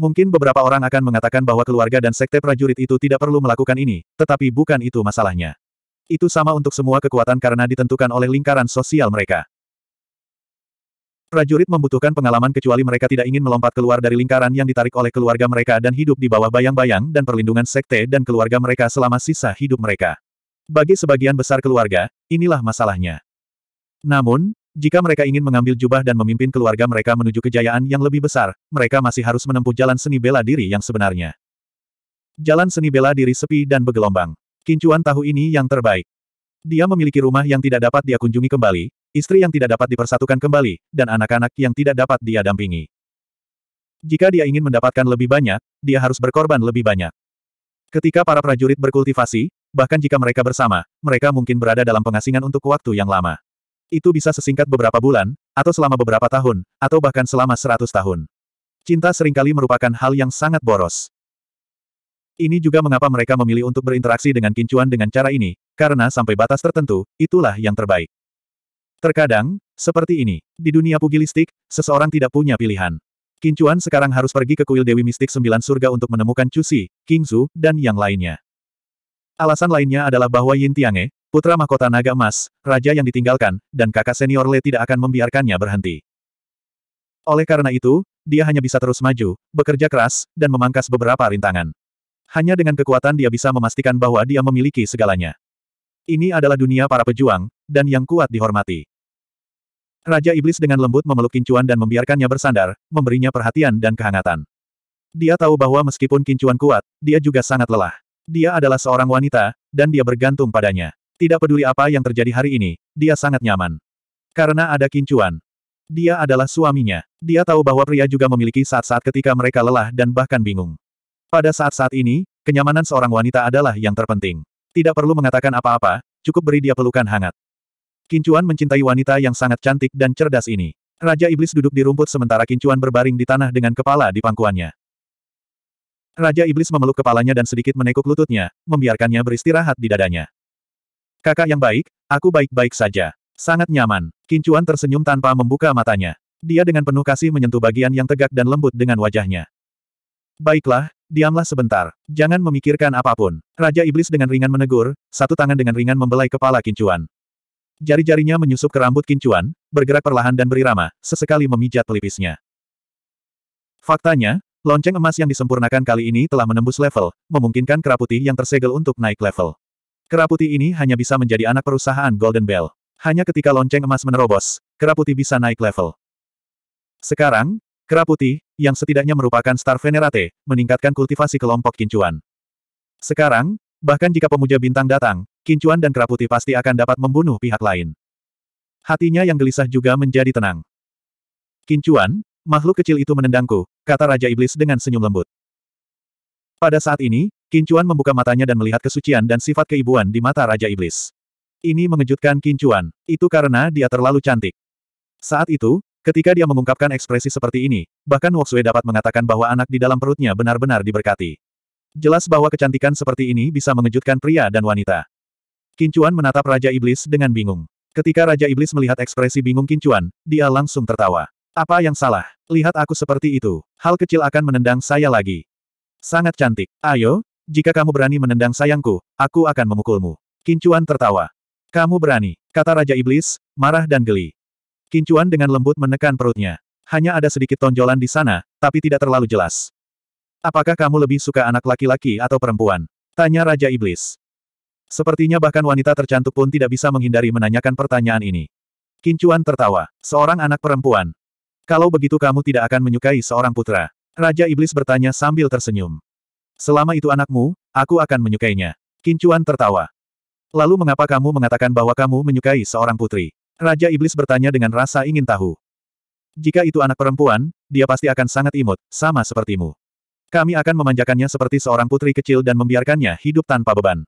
Mungkin beberapa orang akan mengatakan bahwa keluarga dan sekte prajurit itu tidak perlu melakukan ini, tetapi bukan itu masalahnya. Itu sama untuk semua kekuatan karena ditentukan oleh lingkaran sosial mereka. Prajurit membutuhkan pengalaman kecuali mereka tidak ingin melompat keluar dari lingkaran yang ditarik oleh keluarga mereka dan hidup di bawah bayang-bayang dan perlindungan sekte dan keluarga mereka selama sisa hidup mereka. Bagi sebagian besar keluarga, inilah masalahnya. Namun, jika mereka ingin mengambil jubah dan memimpin keluarga mereka menuju kejayaan yang lebih besar, mereka masih harus menempuh jalan seni bela diri yang sebenarnya. Jalan seni bela diri sepi dan bergelombang. Kincuan tahu ini yang terbaik. Dia memiliki rumah yang tidak dapat dia kunjungi kembali, istri yang tidak dapat dipersatukan kembali, dan anak-anak yang tidak dapat dia dampingi. Jika dia ingin mendapatkan lebih banyak, dia harus berkorban lebih banyak. Ketika para prajurit berkultivasi, bahkan jika mereka bersama, mereka mungkin berada dalam pengasingan untuk waktu yang lama. Itu bisa sesingkat beberapa bulan, atau selama beberapa tahun, atau bahkan selama seratus tahun. Cinta seringkali merupakan hal yang sangat boros. Ini juga mengapa mereka memilih untuk berinteraksi dengan kincuan dengan cara ini, karena sampai batas tertentu, itulah yang terbaik. Terkadang, seperti ini, di dunia pugilistik, seseorang tidak punya pilihan. Kincuan sekarang harus pergi ke kuil Dewi Mistik Sembilan Surga untuk menemukan Cusi, Kingzu, dan yang lainnya. Alasan lainnya adalah bahwa Yin Tiange, Putra mahkota naga emas, raja yang ditinggalkan, dan kakak senior Le tidak akan membiarkannya berhenti. Oleh karena itu, dia hanya bisa terus maju, bekerja keras, dan memangkas beberapa rintangan. Hanya dengan kekuatan dia bisa memastikan bahwa dia memiliki segalanya. Ini adalah dunia para pejuang, dan yang kuat dihormati. Raja Iblis dengan lembut memeluk Kincuan dan membiarkannya bersandar, memberinya perhatian dan kehangatan. Dia tahu bahwa meskipun Kincuan kuat, dia juga sangat lelah. Dia adalah seorang wanita, dan dia bergantung padanya. Tidak peduli apa yang terjadi hari ini, dia sangat nyaman. Karena ada kincuan. Dia adalah suaminya. Dia tahu bahwa pria juga memiliki saat-saat ketika mereka lelah dan bahkan bingung. Pada saat-saat ini, kenyamanan seorang wanita adalah yang terpenting. Tidak perlu mengatakan apa-apa, cukup beri dia pelukan hangat. Kincuan mencintai wanita yang sangat cantik dan cerdas ini. Raja Iblis duduk di rumput sementara Kincuan berbaring di tanah dengan kepala di pangkuannya. Raja Iblis memeluk kepalanya dan sedikit menekuk lututnya, membiarkannya beristirahat di dadanya. Kakak yang baik, aku baik-baik saja. Sangat nyaman. Kincuan tersenyum tanpa membuka matanya. Dia dengan penuh kasih menyentuh bagian yang tegak dan lembut dengan wajahnya. Baiklah, diamlah sebentar. Jangan memikirkan apapun. Raja Iblis dengan ringan menegur, satu tangan dengan ringan membelai kepala Kincuan. Jari-jarinya menyusup ke rambut kincuan, bergerak perlahan dan berirama, sesekali memijat pelipisnya. Faktanya, lonceng emas yang disempurnakan kali ini telah menembus level, memungkinkan kera yang tersegel untuk naik level. Kera putih ini hanya bisa menjadi anak perusahaan Golden Bell. Hanya ketika lonceng emas menerobos, kera putih bisa naik level. Sekarang, kera putih, yang setidaknya merupakan star venerate, meningkatkan kultivasi kelompok kincuan. Sekarang, bahkan jika pemuja bintang datang, kincuan dan kera putih pasti akan dapat membunuh pihak lain. Hatinya yang gelisah juga menjadi tenang. Kincuan, makhluk kecil itu menendangku, kata Raja Iblis dengan senyum lembut. Pada saat ini, Kincuan membuka matanya dan melihat kesucian dan sifat keibuan di mata Raja Iblis. Ini mengejutkan Kincuan. Itu karena dia terlalu cantik. Saat itu, ketika dia mengungkapkan ekspresi seperti ini, bahkan Woksue dapat mengatakan bahwa anak di dalam perutnya benar-benar diberkati. Jelas bahwa kecantikan seperti ini bisa mengejutkan pria dan wanita. Kincuan menatap Raja Iblis dengan bingung. Ketika Raja Iblis melihat ekspresi bingung Kincuan, dia langsung tertawa. Apa yang salah? Lihat aku seperti itu. Hal kecil akan menendang saya lagi. Sangat cantik. Ayo, jika kamu berani menendang sayangku, aku akan memukulmu. Kincuan tertawa. Kamu berani, kata Raja Iblis, marah dan geli. Kincuan dengan lembut menekan perutnya. Hanya ada sedikit tonjolan di sana, tapi tidak terlalu jelas. Apakah kamu lebih suka anak laki-laki atau perempuan? Tanya Raja Iblis. Sepertinya bahkan wanita tercantik pun tidak bisa menghindari menanyakan pertanyaan ini. Kincuan tertawa. Seorang anak perempuan. Kalau begitu kamu tidak akan menyukai seorang putra. Raja Iblis bertanya sambil tersenyum. Selama itu anakmu, aku akan menyukainya. Kincuan tertawa. Lalu mengapa kamu mengatakan bahwa kamu menyukai seorang putri? Raja Iblis bertanya dengan rasa ingin tahu. Jika itu anak perempuan, dia pasti akan sangat imut, sama sepertimu. Kami akan memanjakannya seperti seorang putri kecil dan membiarkannya hidup tanpa beban.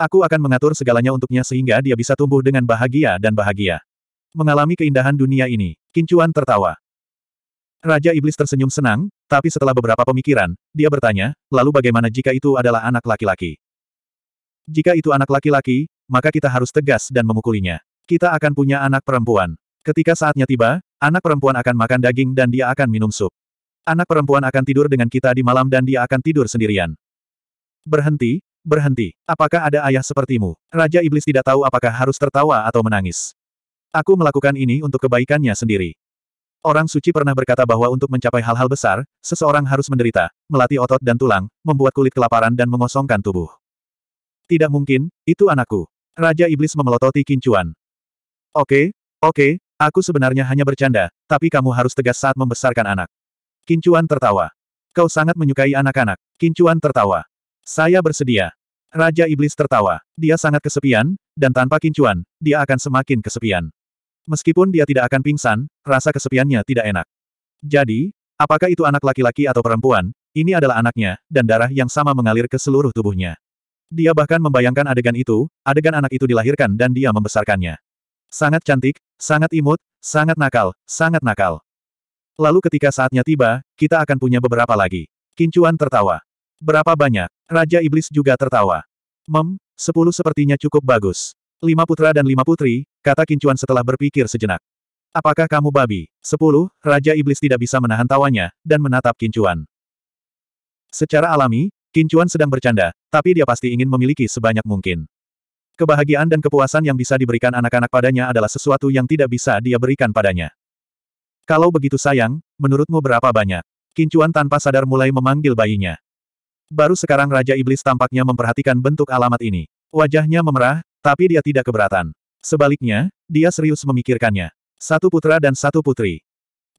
Aku akan mengatur segalanya untuknya sehingga dia bisa tumbuh dengan bahagia dan bahagia. Mengalami keindahan dunia ini, Kincuan tertawa. Raja Iblis tersenyum senang, tapi setelah beberapa pemikiran, dia bertanya, lalu bagaimana jika itu adalah anak laki-laki? Jika itu anak laki-laki, maka kita harus tegas dan memukulinya. Kita akan punya anak perempuan. Ketika saatnya tiba, anak perempuan akan makan daging dan dia akan minum sup. Anak perempuan akan tidur dengan kita di malam dan dia akan tidur sendirian. Berhenti, berhenti. Apakah ada ayah sepertimu? Raja Iblis tidak tahu apakah harus tertawa atau menangis. Aku melakukan ini untuk kebaikannya sendiri. Orang suci pernah berkata bahwa untuk mencapai hal-hal besar, seseorang harus menderita, melatih otot dan tulang, membuat kulit kelaparan dan mengosongkan tubuh. Tidak mungkin, itu anakku. Raja Iblis memelototi kincuan. Oke, oke, aku sebenarnya hanya bercanda, tapi kamu harus tegas saat membesarkan anak. Kincuan tertawa. Kau sangat menyukai anak-anak. Kincuan tertawa. Saya bersedia. Raja Iblis tertawa. Dia sangat kesepian, dan tanpa kincuan, dia akan semakin kesepian. Meskipun dia tidak akan pingsan, rasa kesepiannya tidak enak. Jadi, apakah itu anak laki-laki atau perempuan, ini adalah anaknya, dan darah yang sama mengalir ke seluruh tubuhnya. Dia bahkan membayangkan adegan itu, adegan anak itu dilahirkan dan dia membesarkannya. Sangat cantik, sangat imut, sangat nakal, sangat nakal. Lalu ketika saatnya tiba, kita akan punya beberapa lagi. Kincuan tertawa. Berapa banyak? Raja Iblis juga tertawa. Mem, sepuluh sepertinya cukup bagus. Lima putra dan lima putri, kata Kincuan setelah berpikir sejenak. Apakah kamu babi? Sepuluh, Raja Iblis tidak bisa menahan tawanya, dan menatap Kincuan. Secara alami, Kincuan sedang bercanda, tapi dia pasti ingin memiliki sebanyak mungkin. Kebahagiaan dan kepuasan yang bisa diberikan anak-anak padanya adalah sesuatu yang tidak bisa dia berikan padanya. Kalau begitu sayang, menurutmu berapa banyak? Kincuan tanpa sadar mulai memanggil bayinya. Baru sekarang Raja Iblis tampaknya memperhatikan bentuk alamat ini. Wajahnya memerah, tapi dia tidak keberatan. Sebaliknya, dia serius memikirkannya. Satu putra dan satu putri.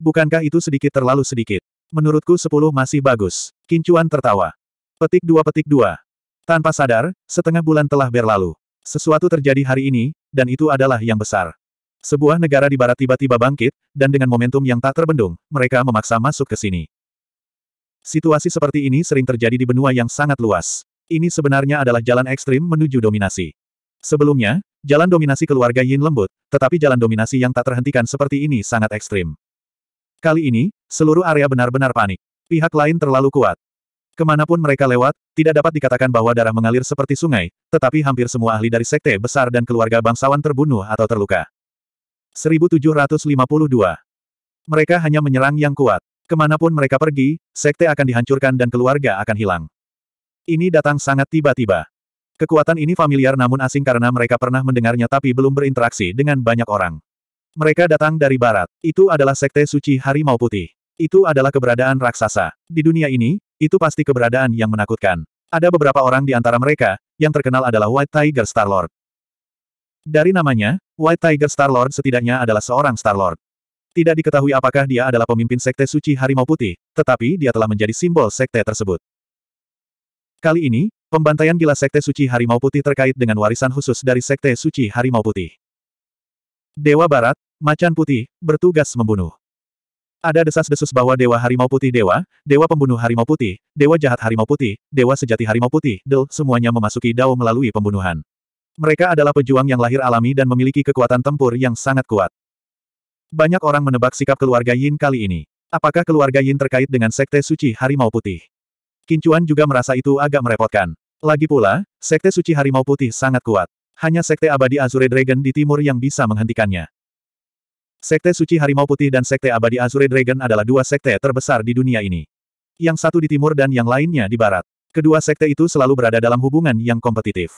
Bukankah itu sedikit terlalu sedikit? Menurutku sepuluh masih bagus. Kincuan tertawa. Petik dua petik dua. Tanpa sadar, setengah bulan telah berlalu. Sesuatu terjadi hari ini, dan itu adalah yang besar. Sebuah negara di barat tiba-tiba bangkit, dan dengan momentum yang tak terbendung, mereka memaksa masuk ke sini. Situasi seperti ini sering terjadi di benua yang sangat luas. Ini sebenarnya adalah jalan ekstrim menuju dominasi. Sebelumnya, Jalan dominasi keluarga Yin lembut, tetapi jalan dominasi yang tak terhentikan seperti ini sangat ekstrim. Kali ini, seluruh area benar-benar panik. Pihak lain terlalu kuat. Kemanapun mereka lewat, tidak dapat dikatakan bahwa darah mengalir seperti sungai, tetapi hampir semua ahli dari sekte besar dan keluarga bangsawan terbunuh atau terluka. 1752. Mereka hanya menyerang yang kuat. Kemanapun mereka pergi, sekte akan dihancurkan dan keluarga akan hilang. Ini datang sangat tiba-tiba. Kekuatan ini familiar namun asing karena mereka pernah mendengarnya tapi belum berinteraksi dengan banyak orang. Mereka datang dari barat. Itu adalah sekte suci harimau putih. Itu adalah keberadaan raksasa. Di dunia ini, itu pasti keberadaan yang menakutkan. Ada beberapa orang di antara mereka, yang terkenal adalah White Tiger Star-Lord. Dari namanya, White Tiger Star-Lord setidaknya adalah seorang Star-Lord. Tidak diketahui apakah dia adalah pemimpin Sekte Suci Harimau Putih, tetapi dia telah menjadi simbol Sekte tersebut. Kali ini, Pembantaian gila Sekte Suci Harimau Putih terkait dengan warisan khusus dari Sekte Suci Harimau Putih. Dewa Barat, Macan Putih, bertugas membunuh. Ada desas-desus bahwa Dewa Harimau Putih Dewa, Dewa Pembunuh Harimau Putih, Dewa Jahat Harimau Putih, Dewa Sejati Harimau Putih, Del, semuanya memasuki Dao melalui pembunuhan. Mereka adalah pejuang yang lahir alami dan memiliki kekuatan tempur yang sangat kuat. Banyak orang menebak sikap keluarga Yin kali ini. Apakah keluarga Yin terkait dengan Sekte Suci Harimau Putih? Kincuan juga merasa itu agak merepotkan. Lagi pula, Sekte Suci Harimau Putih sangat kuat. Hanya Sekte Abadi Azure Dragon di timur yang bisa menghentikannya. Sekte Suci Harimau Putih dan Sekte Abadi Azure Dragon adalah dua sekte terbesar di dunia ini. Yang satu di timur dan yang lainnya di barat. Kedua sekte itu selalu berada dalam hubungan yang kompetitif.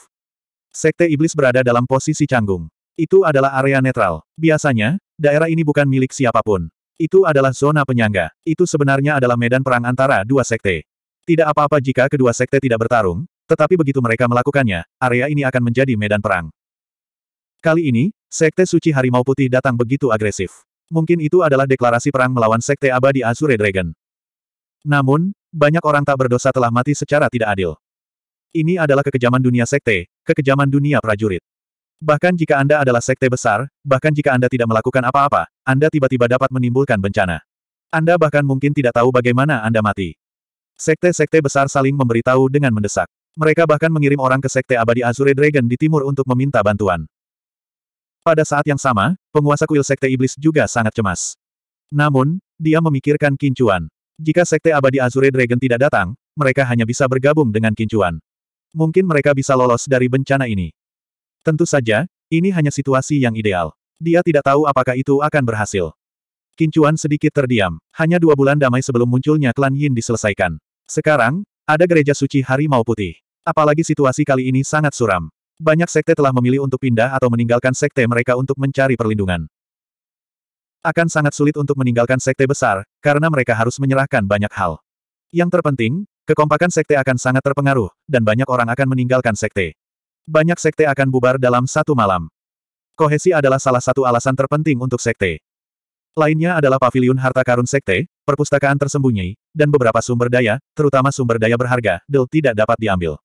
Sekte Iblis berada dalam posisi canggung. Itu adalah area netral. Biasanya, daerah ini bukan milik siapapun. Itu adalah zona penyangga. Itu sebenarnya adalah medan perang antara dua sekte. Tidak apa-apa jika kedua sekte tidak bertarung, tetapi begitu mereka melakukannya, area ini akan menjadi medan perang. Kali ini, Sekte Suci Harimau Putih datang begitu agresif. Mungkin itu adalah deklarasi perang melawan Sekte Abadi Azure Dragon. Namun, banyak orang tak berdosa telah mati secara tidak adil. Ini adalah kekejaman dunia sekte, kekejaman dunia prajurit. Bahkan jika Anda adalah sekte besar, bahkan jika Anda tidak melakukan apa-apa, Anda tiba-tiba dapat menimbulkan bencana. Anda bahkan mungkin tidak tahu bagaimana Anda mati. Sekte-sekte besar saling memberitahu dengan mendesak. Mereka bahkan mengirim orang ke Sekte Abadi Azure Dragon di timur untuk meminta bantuan. Pada saat yang sama, penguasa kuil Sekte Iblis juga sangat cemas. Namun, dia memikirkan Kincuan. Jika Sekte Abadi Azure Dragon tidak datang, mereka hanya bisa bergabung dengan Kincuan. Mungkin mereka bisa lolos dari bencana ini. Tentu saja, ini hanya situasi yang ideal. Dia tidak tahu apakah itu akan berhasil. Kincuan sedikit terdiam. Hanya dua bulan damai sebelum munculnya klan Yin diselesaikan. Sekarang, ada gereja suci harimau putih. Apalagi situasi kali ini sangat suram. Banyak sekte telah memilih untuk pindah atau meninggalkan sekte mereka untuk mencari perlindungan. Akan sangat sulit untuk meninggalkan sekte besar, karena mereka harus menyerahkan banyak hal. Yang terpenting, kekompakan sekte akan sangat terpengaruh, dan banyak orang akan meninggalkan sekte. Banyak sekte akan bubar dalam satu malam. Kohesi adalah salah satu alasan terpenting untuk sekte. Lainnya adalah pavilion harta karun sekte, perpustakaan tersembunyi, dan beberapa sumber daya, terutama sumber daya berharga, Del tidak dapat diambil.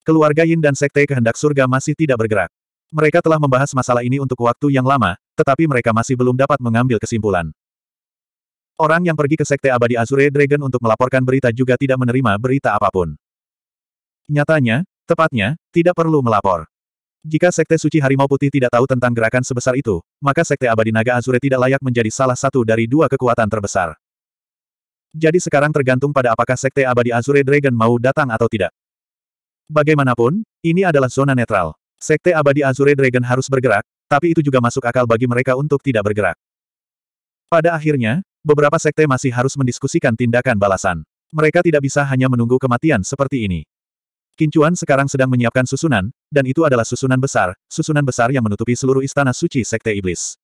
Keluarga Yin dan Sekte Kehendak Surga masih tidak bergerak. Mereka telah membahas masalah ini untuk waktu yang lama, tetapi mereka masih belum dapat mengambil kesimpulan. Orang yang pergi ke Sekte Abadi Azure Dragon untuk melaporkan berita juga tidak menerima berita apapun. Nyatanya, tepatnya, tidak perlu melapor. Jika Sekte Suci Harimau Putih tidak tahu tentang gerakan sebesar itu, maka Sekte Abadi Naga Azure tidak layak menjadi salah satu dari dua kekuatan terbesar. Jadi sekarang tergantung pada apakah Sekte Abadi Azure Dragon mau datang atau tidak. Bagaimanapun, ini adalah zona netral. Sekte abadi Azure Dragon harus bergerak, tapi itu juga masuk akal bagi mereka untuk tidak bergerak. Pada akhirnya, beberapa sekte masih harus mendiskusikan tindakan balasan. Mereka tidak bisa hanya menunggu kematian seperti ini. Kincuan sekarang sedang menyiapkan susunan, dan itu adalah susunan besar, susunan besar yang menutupi seluruh istana suci Sekte Iblis.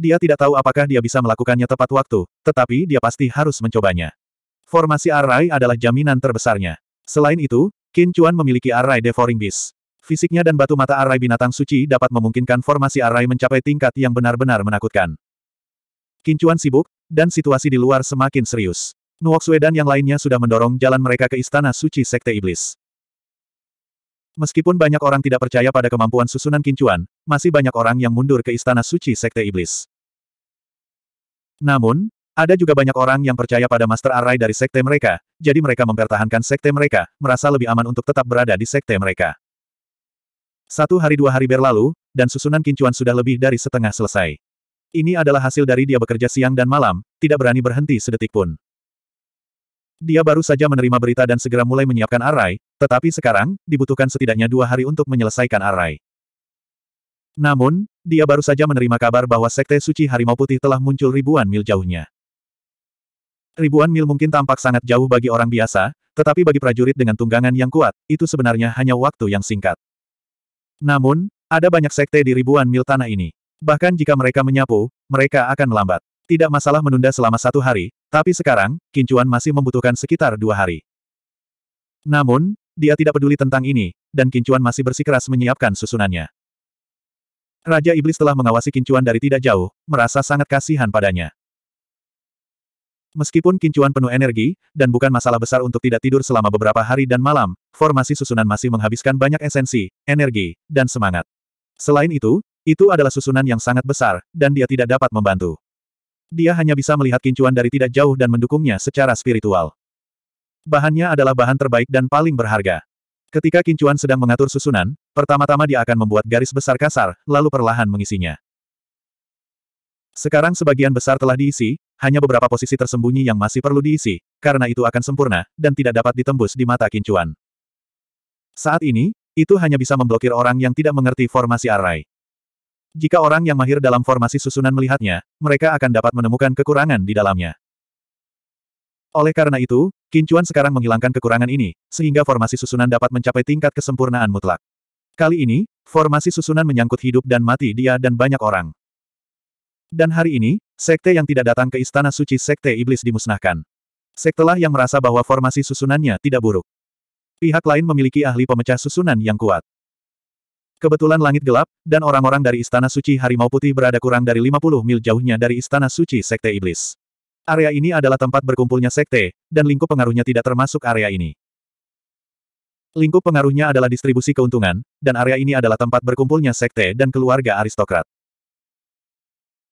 Dia tidak tahu apakah dia bisa melakukannya tepat waktu, tetapi dia pasti harus mencobanya. Formasi Arai adalah jaminan terbesarnya. Selain itu, Qin Chuan memiliki arai Devouring Beast. Fisiknya dan batu mata arai binatang suci dapat memungkinkan formasi arai mencapai tingkat yang benar-benar menakutkan. Qin Chuan sibuk, dan situasi di luar semakin serius. Sue dan yang lainnya sudah mendorong jalan mereka ke istana suci Sekte Iblis. Meskipun banyak orang tidak percaya pada kemampuan susunan kincuan, masih banyak orang yang mundur ke istana suci Sekte Iblis. Namun, ada juga banyak orang yang percaya pada Master Arai dari sekte mereka, jadi mereka mempertahankan sekte mereka, merasa lebih aman untuk tetap berada di sekte mereka. Satu hari dua hari berlalu, dan susunan kincuan sudah lebih dari setengah selesai. Ini adalah hasil dari dia bekerja siang dan malam, tidak berani berhenti sedetik pun. Dia baru saja menerima berita dan segera mulai menyiapkan arai, tetapi sekarang, dibutuhkan setidaknya dua hari untuk menyelesaikan arai. Namun, dia baru saja menerima kabar bahwa Sekte Suci Harimau Putih telah muncul ribuan mil jauhnya. Ribuan mil mungkin tampak sangat jauh bagi orang biasa, tetapi bagi prajurit dengan tunggangan yang kuat, itu sebenarnya hanya waktu yang singkat. Namun, ada banyak sekte di ribuan mil tanah ini. Bahkan jika mereka menyapu, mereka akan melambat. Tidak masalah menunda selama satu hari, tapi sekarang, Kincuan masih membutuhkan sekitar dua hari. Namun, dia tidak peduli tentang ini, dan Kincuan masih bersikeras menyiapkan susunannya. Raja Iblis telah mengawasi Kincuan dari tidak jauh, merasa sangat kasihan padanya. Meskipun kincuan penuh energi, dan bukan masalah besar untuk tidak tidur selama beberapa hari dan malam, formasi susunan masih menghabiskan banyak esensi, energi, dan semangat. Selain itu, itu adalah susunan yang sangat besar, dan dia tidak dapat membantu. Dia hanya bisa melihat kincuan dari tidak jauh dan mendukungnya secara spiritual. Bahannya adalah bahan terbaik dan paling berharga. Ketika kincuan sedang mengatur susunan, pertama-tama dia akan membuat garis besar kasar, lalu perlahan mengisinya. Sekarang sebagian besar telah diisi, hanya beberapa posisi tersembunyi yang masih perlu diisi, karena itu akan sempurna, dan tidak dapat ditembus di mata kincuan. Saat ini, itu hanya bisa memblokir orang yang tidak mengerti formasi array. Jika orang yang mahir dalam formasi susunan melihatnya, mereka akan dapat menemukan kekurangan di dalamnya. Oleh karena itu, Kincuan sekarang menghilangkan kekurangan ini, sehingga formasi susunan dapat mencapai tingkat kesempurnaan mutlak. Kali ini, formasi susunan menyangkut hidup dan mati dia dan banyak orang. Dan hari ini, Sekte yang tidak datang ke Istana Suci Sekte Iblis dimusnahkan. Sektelah yang merasa bahwa formasi susunannya tidak buruk. Pihak lain memiliki ahli pemecah susunan yang kuat. Kebetulan langit gelap, dan orang-orang dari Istana Suci Harimau Putih berada kurang dari 50 mil jauhnya dari Istana Suci Sekte Iblis. Area ini adalah tempat berkumpulnya sekte, dan lingkup pengaruhnya tidak termasuk area ini. Lingkup pengaruhnya adalah distribusi keuntungan, dan area ini adalah tempat berkumpulnya sekte dan keluarga aristokrat.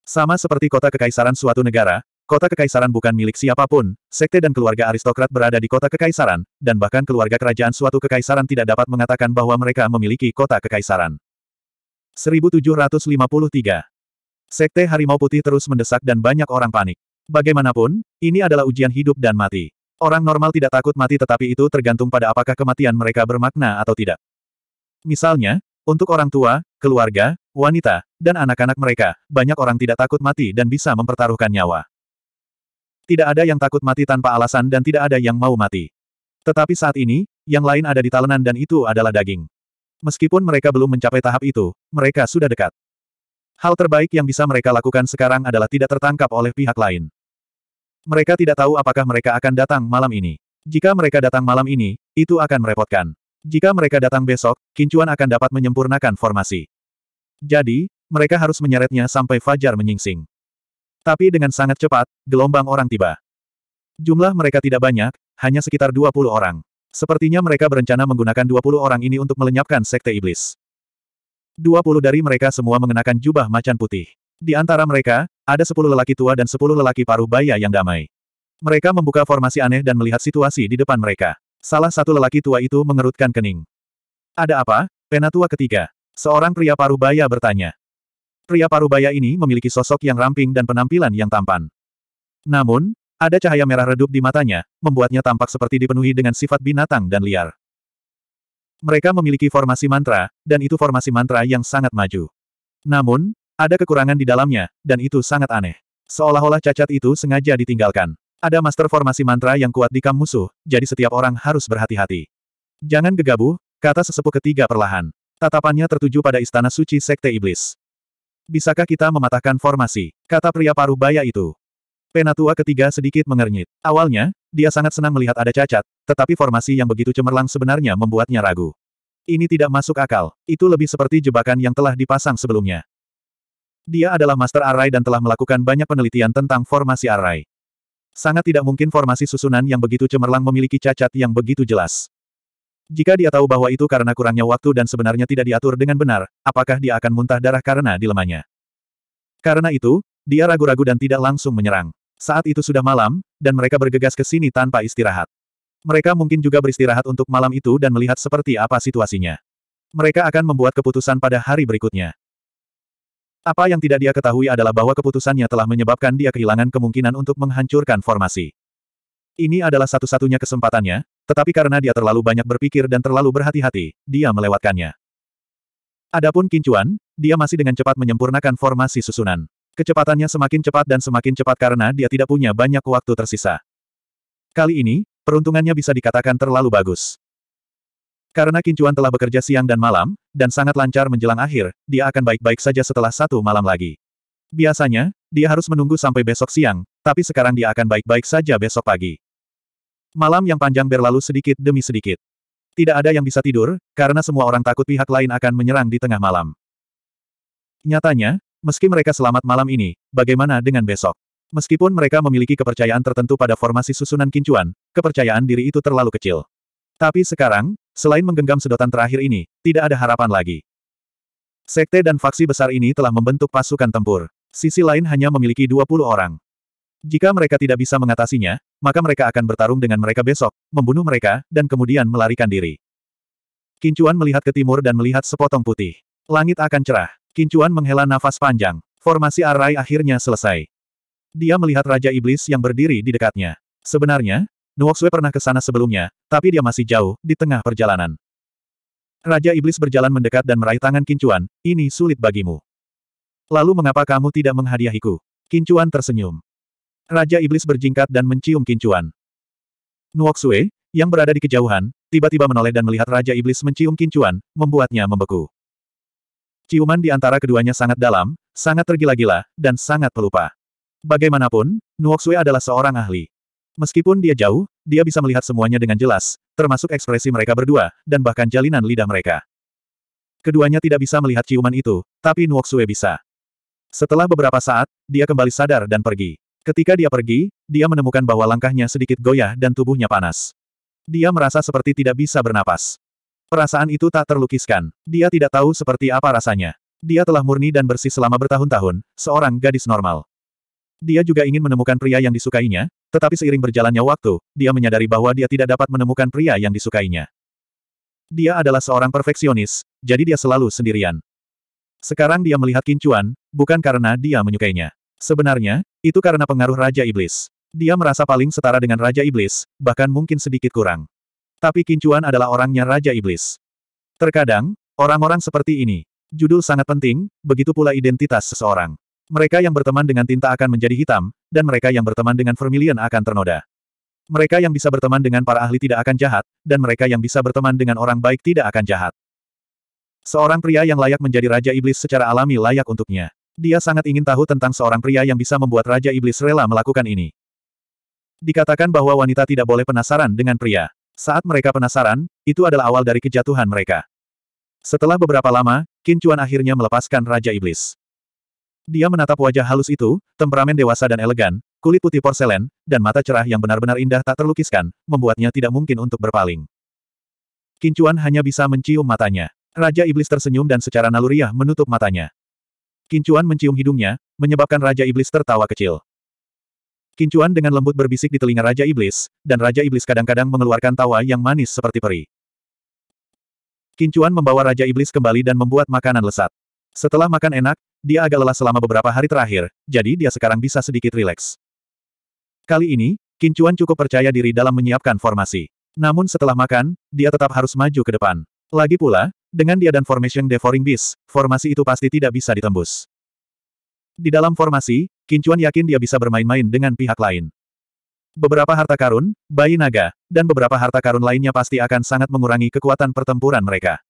Sama seperti kota kekaisaran suatu negara, kota kekaisaran bukan milik siapapun, sekte dan keluarga aristokrat berada di kota kekaisaran, dan bahkan keluarga kerajaan suatu kekaisaran tidak dapat mengatakan bahwa mereka memiliki kota kekaisaran. 1753 Sekte Harimau Putih terus mendesak dan banyak orang panik. Bagaimanapun, ini adalah ujian hidup dan mati. Orang normal tidak takut mati tetapi itu tergantung pada apakah kematian mereka bermakna atau tidak. Misalnya, untuk orang tua, keluarga, wanita, dan anak-anak mereka, banyak orang tidak takut mati dan bisa mempertaruhkan nyawa. Tidak ada yang takut mati tanpa alasan dan tidak ada yang mau mati. Tetapi saat ini, yang lain ada di talenan dan itu adalah daging. Meskipun mereka belum mencapai tahap itu, mereka sudah dekat. Hal terbaik yang bisa mereka lakukan sekarang adalah tidak tertangkap oleh pihak lain. Mereka tidak tahu apakah mereka akan datang malam ini. Jika mereka datang malam ini, itu akan merepotkan. Jika mereka datang besok, Kincuan akan dapat menyempurnakan formasi. Jadi, mereka harus menyeretnya sampai Fajar menyingsing. Tapi dengan sangat cepat, gelombang orang tiba. Jumlah mereka tidak banyak, hanya sekitar 20 orang. Sepertinya mereka berencana menggunakan 20 orang ini untuk melenyapkan Sekte Iblis. 20 dari mereka semua mengenakan jubah macan putih. Di antara mereka, ada 10 lelaki tua dan 10 lelaki paruh baya yang damai. Mereka membuka formasi aneh dan melihat situasi di depan mereka. Salah satu lelaki tua itu mengerutkan kening. Ada apa, penatua ketiga? Seorang pria parubaya bertanya. Pria parubaya ini memiliki sosok yang ramping dan penampilan yang tampan. Namun, ada cahaya merah redup di matanya, membuatnya tampak seperti dipenuhi dengan sifat binatang dan liar. Mereka memiliki formasi mantra, dan itu formasi mantra yang sangat maju. Namun, ada kekurangan di dalamnya, dan itu sangat aneh. Seolah-olah cacat itu sengaja ditinggalkan. Ada master formasi mantra yang kuat di kamp musuh, jadi setiap orang harus berhati-hati. Jangan gegabah, kata sesepuh ketiga perlahan. Tatapannya tertuju pada istana suci Sekte Iblis. Bisakah kita mematahkan formasi? Kata pria paruh baya itu. Penatua ketiga sedikit mengernyit. Awalnya, dia sangat senang melihat ada cacat, tetapi formasi yang begitu cemerlang sebenarnya membuatnya ragu. Ini tidak masuk akal, itu lebih seperti jebakan yang telah dipasang sebelumnya. Dia adalah Master arai dan telah melakukan banyak penelitian tentang formasi arai. Sangat tidak mungkin formasi susunan yang begitu cemerlang memiliki cacat yang begitu jelas. Jika dia tahu bahwa itu karena kurangnya waktu dan sebenarnya tidak diatur dengan benar, apakah dia akan muntah darah karena dilemanya? Karena itu, dia ragu-ragu dan tidak langsung menyerang. Saat itu sudah malam, dan mereka bergegas ke sini tanpa istirahat. Mereka mungkin juga beristirahat untuk malam itu dan melihat seperti apa situasinya. Mereka akan membuat keputusan pada hari berikutnya. Apa yang tidak dia ketahui adalah bahwa keputusannya telah menyebabkan dia kehilangan kemungkinan untuk menghancurkan formasi. Ini adalah satu-satunya kesempatannya, tetapi karena dia terlalu banyak berpikir dan terlalu berhati-hati, dia melewatkannya. Adapun Kincuan, dia masih dengan cepat menyempurnakan formasi susunan. Kecepatannya semakin cepat dan semakin cepat karena dia tidak punya banyak waktu tersisa. Kali ini, peruntungannya bisa dikatakan terlalu bagus. Karena Kincuan telah bekerja siang dan malam, dan sangat lancar menjelang akhir, dia akan baik-baik saja setelah satu malam lagi. Biasanya, dia harus menunggu sampai besok siang, tapi sekarang dia akan baik-baik saja besok pagi. Malam yang panjang berlalu sedikit demi sedikit. Tidak ada yang bisa tidur, karena semua orang takut pihak lain akan menyerang di tengah malam. Nyatanya, meski mereka selamat malam ini, bagaimana dengan besok? Meskipun mereka memiliki kepercayaan tertentu pada formasi susunan kincuan, kepercayaan diri itu terlalu kecil. Tapi sekarang, selain menggenggam sedotan terakhir ini, tidak ada harapan lagi. Sekte dan faksi besar ini telah membentuk pasukan tempur. Sisi lain hanya memiliki 20 orang. Jika mereka tidak bisa mengatasinya, maka mereka akan bertarung dengan mereka besok, membunuh mereka, dan kemudian melarikan diri. Kincuan melihat ke timur dan melihat sepotong putih. Langit akan cerah. Kincuan menghela nafas panjang. Formasi arai akhirnya selesai. Dia melihat Raja Iblis yang berdiri di dekatnya. Sebenarnya, Nuoxue pernah ke sana sebelumnya, tapi dia masih jauh, di tengah perjalanan. Raja Iblis berjalan mendekat dan meraih tangan Kincuan, ini sulit bagimu. Lalu mengapa kamu tidak menghadiahiku? Kincuan tersenyum. Raja Iblis berjingkat dan mencium Kincuan. Nuoxue, yang berada di kejauhan, tiba-tiba menoleh dan melihat Raja Iblis mencium Kincuan, membuatnya membeku. Ciuman di antara keduanya sangat dalam, sangat tergila-gila, dan sangat pelupa. Bagaimanapun, Nuoxue adalah seorang ahli. Meskipun dia jauh, dia bisa melihat semuanya dengan jelas, termasuk ekspresi mereka berdua, dan bahkan jalinan lidah mereka. Keduanya tidak bisa melihat ciuman itu, tapi Nuoksue bisa. Setelah beberapa saat, dia kembali sadar dan pergi. Ketika dia pergi, dia menemukan bahwa langkahnya sedikit goyah dan tubuhnya panas. Dia merasa seperti tidak bisa bernapas. Perasaan itu tak terlukiskan. Dia tidak tahu seperti apa rasanya. Dia telah murni dan bersih selama bertahun-tahun, seorang gadis normal. Dia juga ingin menemukan pria yang disukainya, tetapi seiring berjalannya waktu, dia menyadari bahwa dia tidak dapat menemukan pria yang disukainya. Dia adalah seorang perfeksionis, jadi dia selalu sendirian. Sekarang dia melihat kincuan, bukan karena dia menyukainya. Sebenarnya, itu karena pengaruh Raja Iblis. Dia merasa paling setara dengan Raja Iblis, bahkan mungkin sedikit kurang. Tapi kincuan adalah orangnya Raja Iblis. Terkadang, orang-orang seperti ini. Judul sangat penting, begitu pula identitas seseorang. Mereka yang berteman dengan tinta akan menjadi hitam, dan mereka yang berteman dengan vermilion akan ternoda. Mereka yang bisa berteman dengan para ahli tidak akan jahat, dan mereka yang bisa berteman dengan orang baik tidak akan jahat. Seorang pria yang layak menjadi Raja Iblis secara alami layak untuknya. Dia sangat ingin tahu tentang seorang pria yang bisa membuat Raja Iblis rela melakukan ini. Dikatakan bahwa wanita tidak boleh penasaran dengan pria. Saat mereka penasaran, itu adalah awal dari kejatuhan mereka. Setelah beberapa lama, kincuan akhirnya melepaskan Raja Iblis. Dia menatap wajah halus itu, temperamen dewasa dan elegan, kulit putih porselen, dan mata cerah yang benar-benar indah tak terlukiskan, membuatnya tidak mungkin untuk berpaling. Kincuan hanya bisa mencium matanya. Raja Iblis tersenyum dan secara naluriah menutup matanya. Kincuan mencium hidungnya, menyebabkan Raja Iblis tertawa kecil. Kincuan dengan lembut berbisik di telinga Raja Iblis, dan Raja Iblis kadang-kadang mengeluarkan tawa yang manis seperti peri. Kincuan membawa Raja Iblis kembali dan membuat makanan lesat. Setelah makan enak, dia agak lelah selama beberapa hari terakhir, jadi dia sekarang bisa sedikit rileks. Kali ini, Kincuan cukup percaya diri dalam menyiapkan formasi. Namun setelah makan, dia tetap harus maju ke depan. Lagi pula, dengan dia dan Formation Devouring Beast, formasi itu pasti tidak bisa ditembus. Di dalam formasi, Kincuan yakin dia bisa bermain-main dengan pihak lain. Beberapa harta karun, bayi naga, dan beberapa harta karun lainnya pasti akan sangat mengurangi kekuatan pertempuran mereka.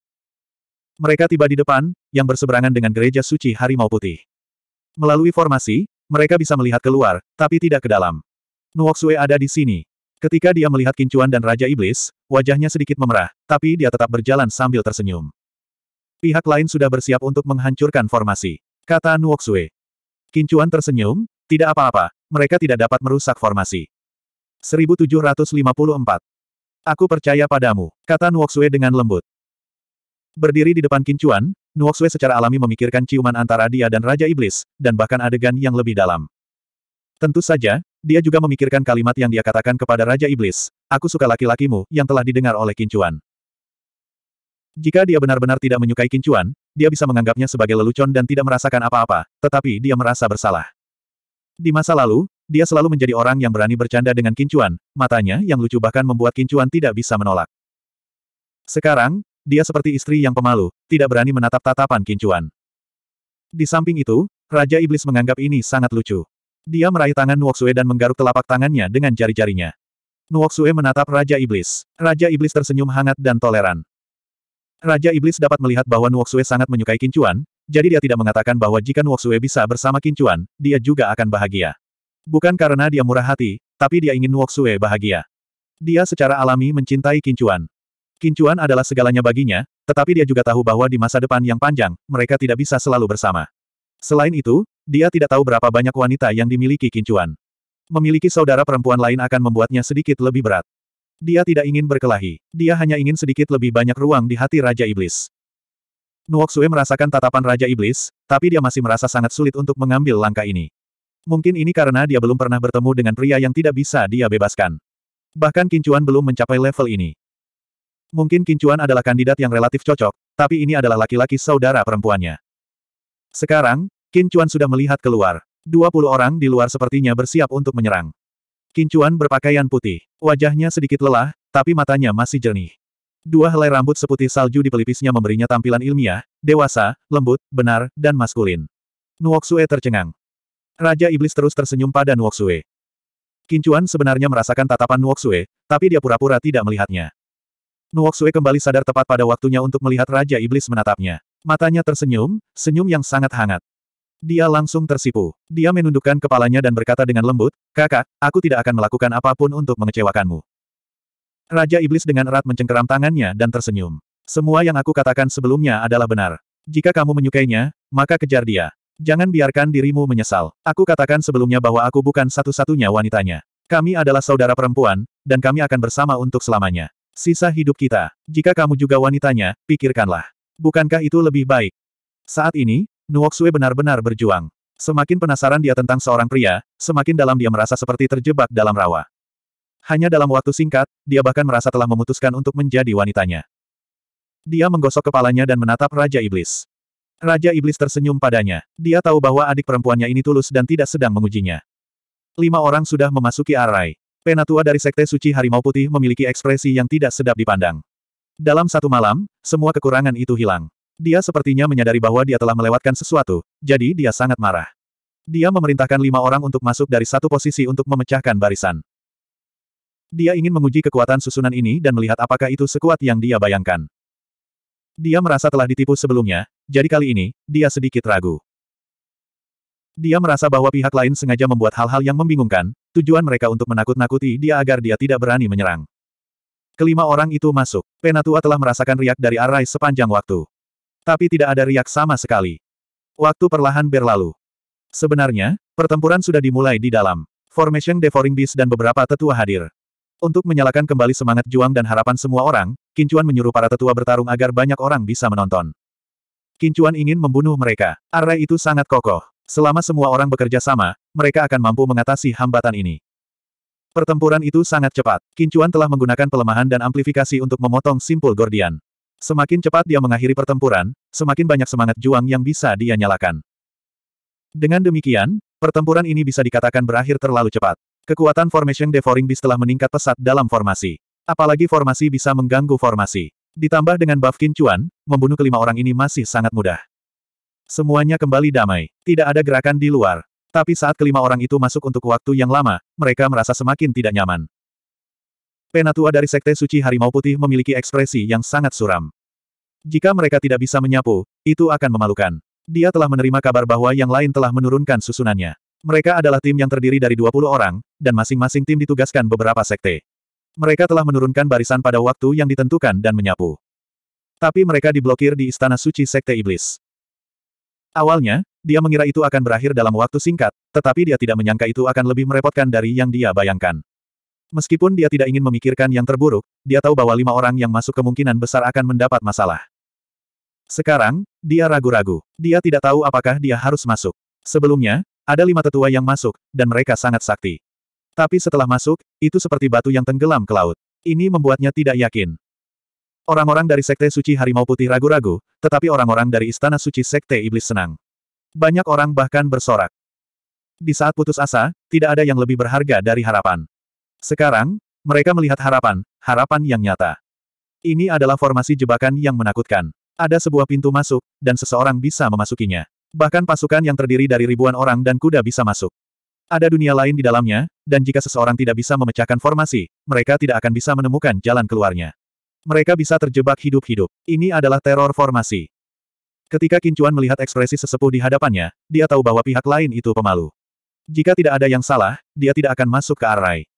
Mereka tiba di depan, yang berseberangan dengan gereja suci Harimau Putih. Melalui formasi, mereka bisa melihat keluar, tapi tidak ke dalam. Nuoksue ada di sini. Ketika dia melihat Kincuan dan Raja Iblis, wajahnya sedikit memerah, tapi dia tetap berjalan sambil tersenyum. Pihak lain sudah bersiap untuk menghancurkan formasi. Kata Nuoksue. Kincuan tersenyum, tidak apa-apa, mereka tidak dapat merusak formasi. 1754. Aku percaya padamu, kata Nuoksue dengan lembut. Berdiri di depan Kincuan, Nuoxue secara alami memikirkan ciuman antara dia dan Raja Iblis, dan bahkan adegan yang lebih dalam. Tentu saja, dia juga memikirkan kalimat yang dia katakan kepada Raja Iblis, aku suka laki-lakimu, yang telah didengar oleh Kincuan. Jika dia benar-benar tidak menyukai Kincuan, dia bisa menganggapnya sebagai lelucon dan tidak merasakan apa-apa, tetapi dia merasa bersalah. Di masa lalu, dia selalu menjadi orang yang berani bercanda dengan Kincuan, matanya yang lucu bahkan membuat Kincuan tidak bisa menolak. Sekarang, dia seperti istri yang pemalu, tidak berani menatap tatapan kincuan. Di samping itu, Raja Iblis menganggap ini sangat lucu. Dia meraih tangan Nuoksue dan menggaruk telapak tangannya dengan jari-jarinya. Nuoksue menatap Raja Iblis. Raja Iblis tersenyum hangat dan toleran. Raja Iblis dapat melihat bahwa Nuoksue sangat menyukai kincuan, jadi dia tidak mengatakan bahwa jika Nuoksue bisa bersama kincuan, dia juga akan bahagia. Bukan karena dia murah hati, tapi dia ingin Nuoksue bahagia. Dia secara alami mencintai kincuan. Kincuan adalah segalanya baginya, tetapi dia juga tahu bahwa di masa depan yang panjang, mereka tidak bisa selalu bersama. Selain itu, dia tidak tahu berapa banyak wanita yang dimiliki Kincuan. Memiliki saudara perempuan lain akan membuatnya sedikit lebih berat. Dia tidak ingin berkelahi. Dia hanya ingin sedikit lebih banyak ruang di hati Raja Iblis. Nuoksue merasakan tatapan Raja Iblis, tapi dia masih merasa sangat sulit untuk mengambil langkah ini. Mungkin ini karena dia belum pernah bertemu dengan pria yang tidak bisa dia bebaskan. Bahkan Kincuan belum mencapai level ini. Mungkin Kincuan adalah kandidat yang relatif cocok, tapi ini adalah laki-laki saudara perempuannya. Sekarang, Kincuan sudah melihat keluar. 20 orang di luar sepertinya bersiap untuk menyerang. Kincuan berpakaian putih. Wajahnya sedikit lelah, tapi matanya masih jernih. Dua helai rambut seputih salju di pelipisnya memberinya tampilan ilmiah, dewasa, lembut, benar, dan maskulin. Nuoksue tercengang. Raja Iblis terus tersenyum pada Nuoksue. Kincuan sebenarnya merasakan tatapan Nuoksue, tapi dia pura-pura tidak melihatnya. Nuoksue kembali sadar tepat pada waktunya untuk melihat Raja Iblis menatapnya. Matanya tersenyum, senyum yang sangat hangat. Dia langsung tersipu. Dia menundukkan kepalanya dan berkata dengan lembut, Kakak, aku tidak akan melakukan apapun untuk mengecewakanmu. Raja Iblis dengan erat mencengkeram tangannya dan tersenyum. Semua yang aku katakan sebelumnya adalah benar. Jika kamu menyukainya, maka kejar dia. Jangan biarkan dirimu menyesal. Aku katakan sebelumnya bahwa aku bukan satu-satunya wanitanya. Kami adalah saudara perempuan, dan kami akan bersama untuk selamanya. Sisa hidup kita. Jika kamu juga wanitanya, pikirkanlah. Bukankah itu lebih baik? Saat ini, Nuoksue benar-benar berjuang. Semakin penasaran dia tentang seorang pria, semakin dalam dia merasa seperti terjebak dalam rawa. Hanya dalam waktu singkat, dia bahkan merasa telah memutuskan untuk menjadi wanitanya. Dia menggosok kepalanya dan menatap Raja Iblis. Raja Iblis tersenyum padanya. Dia tahu bahwa adik perempuannya ini tulus dan tidak sedang mengujinya. Lima orang sudah memasuki arai penatua dari Sekte Suci Harimau Putih memiliki ekspresi yang tidak sedap dipandang. Dalam satu malam, semua kekurangan itu hilang. Dia sepertinya menyadari bahwa dia telah melewatkan sesuatu, jadi dia sangat marah. Dia memerintahkan lima orang untuk masuk dari satu posisi untuk memecahkan barisan. Dia ingin menguji kekuatan susunan ini dan melihat apakah itu sekuat yang dia bayangkan. Dia merasa telah ditipu sebelumnya, jadi kali ini, dia sedikit ragu. Dia merasa bahwa pihak lain sengaja membuat hal-hal yang membingungkan, tujuan mereka untuk menakut-nakuti dia agar dia tidak berani menyerang. Kelima orang itu masuk. Penatua telah merasakan riak dari Arai sepanjang waktu. Tapi tidak ada riak sama sekali. Waktu perlahan berlalu. Sebenarnya, pertempuran sudah dimulai di dalam. Formation Devouring Beast dan beberapa tetua hadir. Untuk menyalakan kembali semangat juang dan harapan semua orang, Kincuan menyuruh para tetua bertarung agar banyak orang bisa menonton. Kincuan ingin membunuh mereka. Arai itu sangat kokoh. Selama semua orang bekerja sama, mereka akan mampu mengatasi hambatan ini. Pertempuran itu sangat cepat. Kincuan telah menggunakan pelemahan dan amplifikasi untuk memotong simpul Gordian. Semakin cepat dia mengakhiri pertempuran, semakin banyak semangat juang yang bisa dia nyalakan. Dengan demikian, pertempuran ini bisa dikatakan berakhir terlalu cepat. Kekuatan Formation Devouring Beast telah meningkat pesat dalam formasi. Apalagi formasi bisa mengganggu formasi. Ditambah dengan buff Kincuan, membunuh kelima orang ini masih sangat mudah. Semuanya kembali damai. Tidak ada gerakan di luar. Tapi saat kelima orang itu masuk untuk waktu yang lama, mereka merasa semakin tidak nyaman. Penatua dari Sekte Suci Harimau Putih memiliki ekspresi yang sangat suram. Jika mereka tidak bisa menyapu, itu akan memalukan. Dia telah menerima kabar bahwa yang lain telah menurunkan susunannya. Mereka adalah tim yang terdiri dari 20 orang, dan masing-masing tim ditugaskan beberapa sekte. Mereka telah menurunkan barisan pada waktu yang ditentukan dan menyapu. Tapi mereka diblokir di Istana Suci Sekte Iblis. Awalnya, dia mengira itu akan berakhir dalam waktu singkat, tetapi dia tidak menyangka itu akan lebih merepotkan dari yang dia bayangkan. Meskipun dia tidak ingin memikirkan yang terburuk, dia tahu bahwa lima orang yang masuk kemungkinan besar akan mendapat masalah. Sekarang, dia ragu-ragu. Dia tidak tahu apakah dia harus masuk. Sebelumnya, ada lima tetua yang masuk, dan mereka sangat sakti. Tapi setelah masuk, itu seperti batu yang tenggelam ke laut. Ini membuatnya tidak yakin. Orang-orang dari Sekte Suci Harimau Putih ragu-ragu, tetapi orang-orang dari Istana Suci Sekte Iblis senang. Banyak orang bahkan bersorak. Di saat putus asa, tidak ada yang lebih berharga dari harapan. Sekarang, mereka melihat harapan, harapan yang nyata. Ini adalah formasi jebakan yang menakutkan. Ada sebuah pintu masuk, dan seseorang bisa memasukinya. Bahkan pasukan yang terdiri dari ribuan orang dan kuda bisa masuk. Ada dunia lain di dalamnya, dan jika seseorang tidak bisa memecahkan formasi, mereka tidak akan bisa menemukan jalan keluarnya. Mereka bisa terjebak hidup-hidup. Ini adalah teror formasi. Ketika Kincuan melihat ekspresi sesepuh di hadapannya, dia tahu bahwa pihak lain itu pemalu. Jika tidak ada yang salah, dia tidak akan masuk ke arai.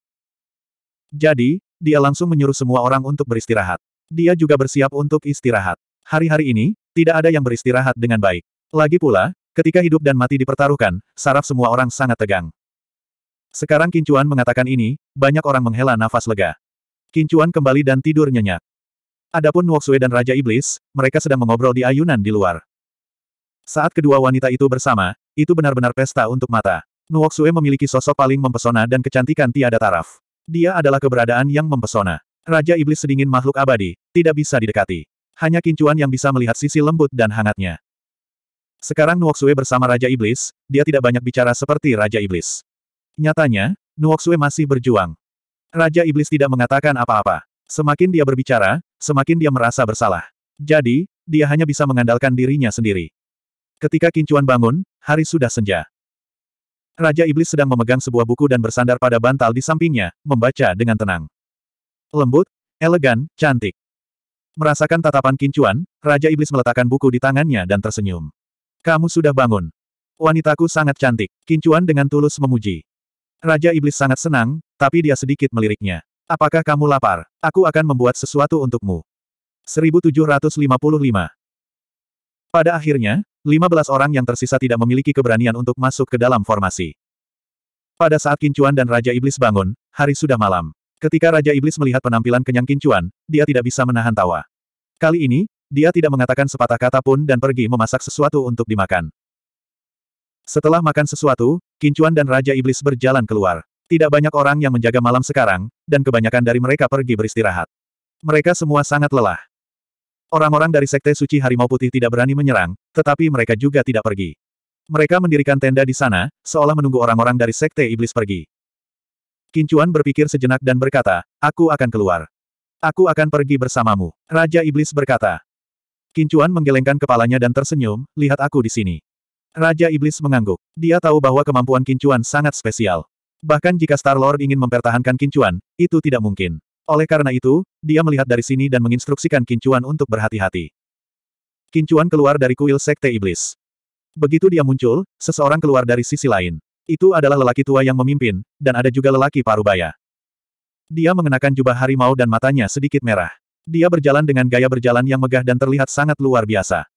Jadi, dia langsung menyuruh semua orang untuk beristirahat. Dia juga bersiap untuk istirahat. Hari-hari ini, tidak ada yang beristirahat dengan baik. Lagi pula, ketika hidup dan mati dipertaruhkan, saraf semua orang sangat tegang. Sekarang Kincuan mengatakan ini, banyak orang menghela nafas lega. Kincuan kembali dan tidur nyenyak. Adapun Nuoksue dan Raja Iblis, mereka sedang mengobrol di ayunan di luar. Saat kedua wanita itu bersama, itu benar-benar pesta untuk mata. Nuoksue memiliki sosok paling mempesona dan kecantikan tiada taraf. Dia adalah keberadaan yang mempesona. Raja Iblis sedingin makhluk abadi, tidak bisa didekati. Hanya kincuan yang bisa melihat sisi lembut dan hangatnya. Sekarang Nuoksue bersama Raja Iblis, dia tidak banyak bicara seperti Raja Iblis. Nyatanya, Nuoksue masih berjuang. Raja Iblis tidak mengatakan apa-apa. Semakin dia berbicara, semakin dia merasa bersalah. Jadi, dia hanya bisa mengandalkan dirinya sendiri. Ketika Kincuan bangun, hari sudah senja. Raja Iblis sedang memegang sebuah buku dan bersandar pada bantal di sampingnya, membaca dengan tenang. Lembut, elegan, cantik. Merasakan tatapan Kincuan, Raja Iblis meletakkan buku di tangannya dan tersenyum. Kamu sudah bangun. Wanitaku sangat cantik, Kincuan dengan tulus memuji. Raja Iblis sangat senang, tapi dia sedikit meliriknya. Apakah kamu lapar? Aku akan membuat sesuatu untukmu. 1755 Pada akhirnya, 15 orang yang tersisa tidak memiliki keberanian untuk masuk ke dalam formasi. Pada saat Kincuan dan Raja Iblis bangun, hari sudah malam. Ketika Raja Iblis melihat penampilan kenyang Kincuan, dia tidak bisa menahan tawa. Kali ini, dia tidak mengatakan sepatah kata pun dan pergi memasak sesuatu untuk dimakan. Setelah makan sesuatu, Kincuan dan Raja Iblis berjalan keluar. Tidak banyak orang yang menjaga malam sekarang, dan kebanyakan dari mereka pergi beristirahat. Mereka semua sangat lelah. Orang-orang dari Sekte Suci Harimau Putih tidak berani menyerang, tetapi mereka juga tidak pergi. Mereka mendirikan tenda di sana, seolah menunggu orang-orang dari Sekte Iblis pergi. Kincuan berpikir sejenak dan berkata, aku akan keluar. Aku akan pergi bersamamu. Raja Iblis berkata. Kincuan menggelengkan kepalanya dan tersenyum, lihat aku di sini. Raja Iblis mengangguk. Dia tahu bahwa kemampuan Kincuan sangat spesial. Bahkan jika Star-Lord ingin mempertahankan Kincuan, itu tidak mungkin. Oleh karena itu, dia melihat dari sini dan menginstruksikan Kincuan untuk berhati-hati. Kincuan keluar dari kuil Sekte Iblis. Begitu dia muncul, seseorang keluar dari sisi lain. Itu adalah lelaki tua yang memimpin, dan ada juga lelaki parubaya. Dia mengenakan jubah harimau dan matanya sedikit merah. Dia berjalan dengan gaya berjalan yang megah dan terlihat sangat luar biasa.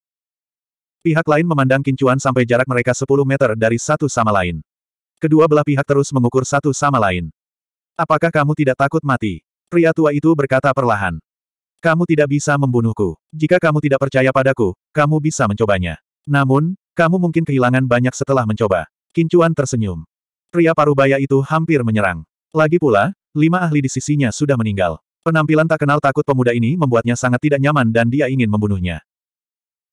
Pihak lain memandang Kincuan sampai jarak mereka 10 meter dari satu sama lain. Kedua belah pihak terus mengukur satu sama lain. Apakah kamu tidak takut mati? Pria tua itu berkata perlahan. Kamu tidak bisa membunuhku. Jika kamu tidak percaya padaku, kamu bisa mencobanya. Namun, kamu mungkin kehilangan banyak setelah mencoba. Kincuan tersenyum. Pria parubaya itu hampir menyerang. Lagi pula, lima ahli di sisinya sudah meninggal. Penampilan tak kenal takut pemuda ini membuatnya sangat tidak nyaman dan dia ingin membunuhnya.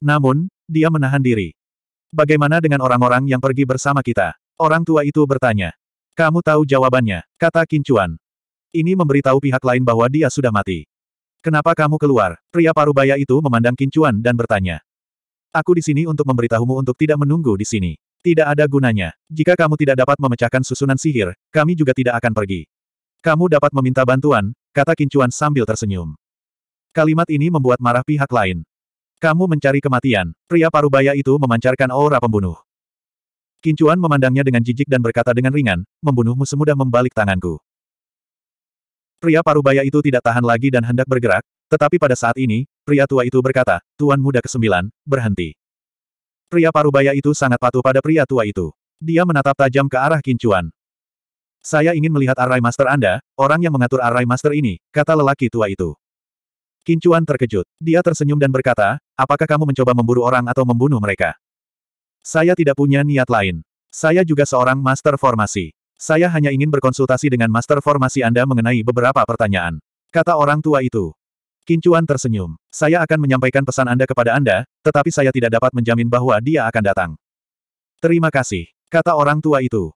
Namun, dia menahan diri. Bagaimana dengan orang-orang yang pergi bersama kita? Orang tua itu bertanya. Kamu tahu jawabannya, kata Kincuan. Ini memberitahu pihak lain bahwa dia sudah mati. Kenapa kamu keluar? Pria parubaya itu memandang Kincuan dan bertanya. Aku di sini untuk memberitahumu untuk tidak menunggu di sini. Tidak ada gunanya. Jika kamu tidak dapat memecahkan susunan sihir, kami juga tidak akan pergi. Kamu dapat meminta bantuan, kata Kincuan sambil tersenyum. Kalimat ini membuat marah pihak lain. Kamu mencari kematian, pria parubaya itu memancarkan aura pembunuh. Kincuan memandangnya dengan jijik dan berkata dengan ringan, membunuhmu semudah membalik tanganku. Pria parubaya itu tidak tahan lagi dan hendak bergerak, tetapi pada saat ini, pria tua itu berkata, Tuan muda kesembilan, berhenti. Pria parubaya itu sangat patuh pada pria tua itu. Dia menatap tajam ke arah Kincuan. Saya ingin melihat Array Master Anda, orang yang mengatur Array Master ini, kata lelaki tua itu. Kincuan terkejut. Dia tersenyum dan berkata, apakah kamu mencoba memburu orang atau membunuh mereka? Saya tidak punya niat lain. Saya juga seorang master formasi. Saya hanya ingin berkonsultasi dengan master formasi Anda mengenai beberapa pertanyaan. Kata orang tua itu. Kincuan tersenyum. Saya akan menyampaikan pesan Anda kepada Anda, tetapi saya tidak dapat menjamin bahwa dia akan datang. Terima kasih. Kata orang tua itu.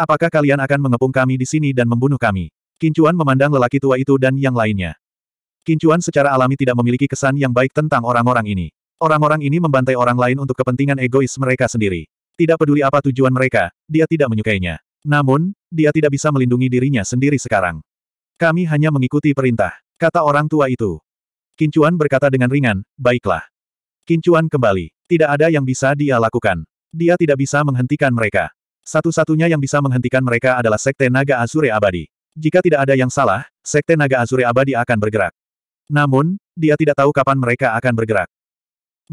Apakah kalian akan mengepung kami di sini dan membunuh kami? Kincuan memandang lelaki tua itu dan yang lainnya. Kincuan secara alami tidak memiliki kesan yang baik tentang orang-orang ini. Orang-orang ini membantai orang lain untuk kepentingan egois mereka sendiri. Tidak peduli apa tujuan mereka, dia tidak menyukainya. Namun, dia tidak bisa melindungi dirinya sendiri sekarang. Kami hanya mengikuti perintah, kata orang tua itu. Kincuan berkata dengan ringan, baiklah. Kincuan kembali. Tidak ada yang bisa dia lakukan. Dia tidak bisa menghentikan mereka. Satu-satunya yang bisa menghentikan mereka adalah Sekte Naga Azure Abadi. Jika tidak ada yang salah, Sekte Naga Azure Abadi akan bergerak. Namun, dia tidak tahu kapan mereka akan bergerak.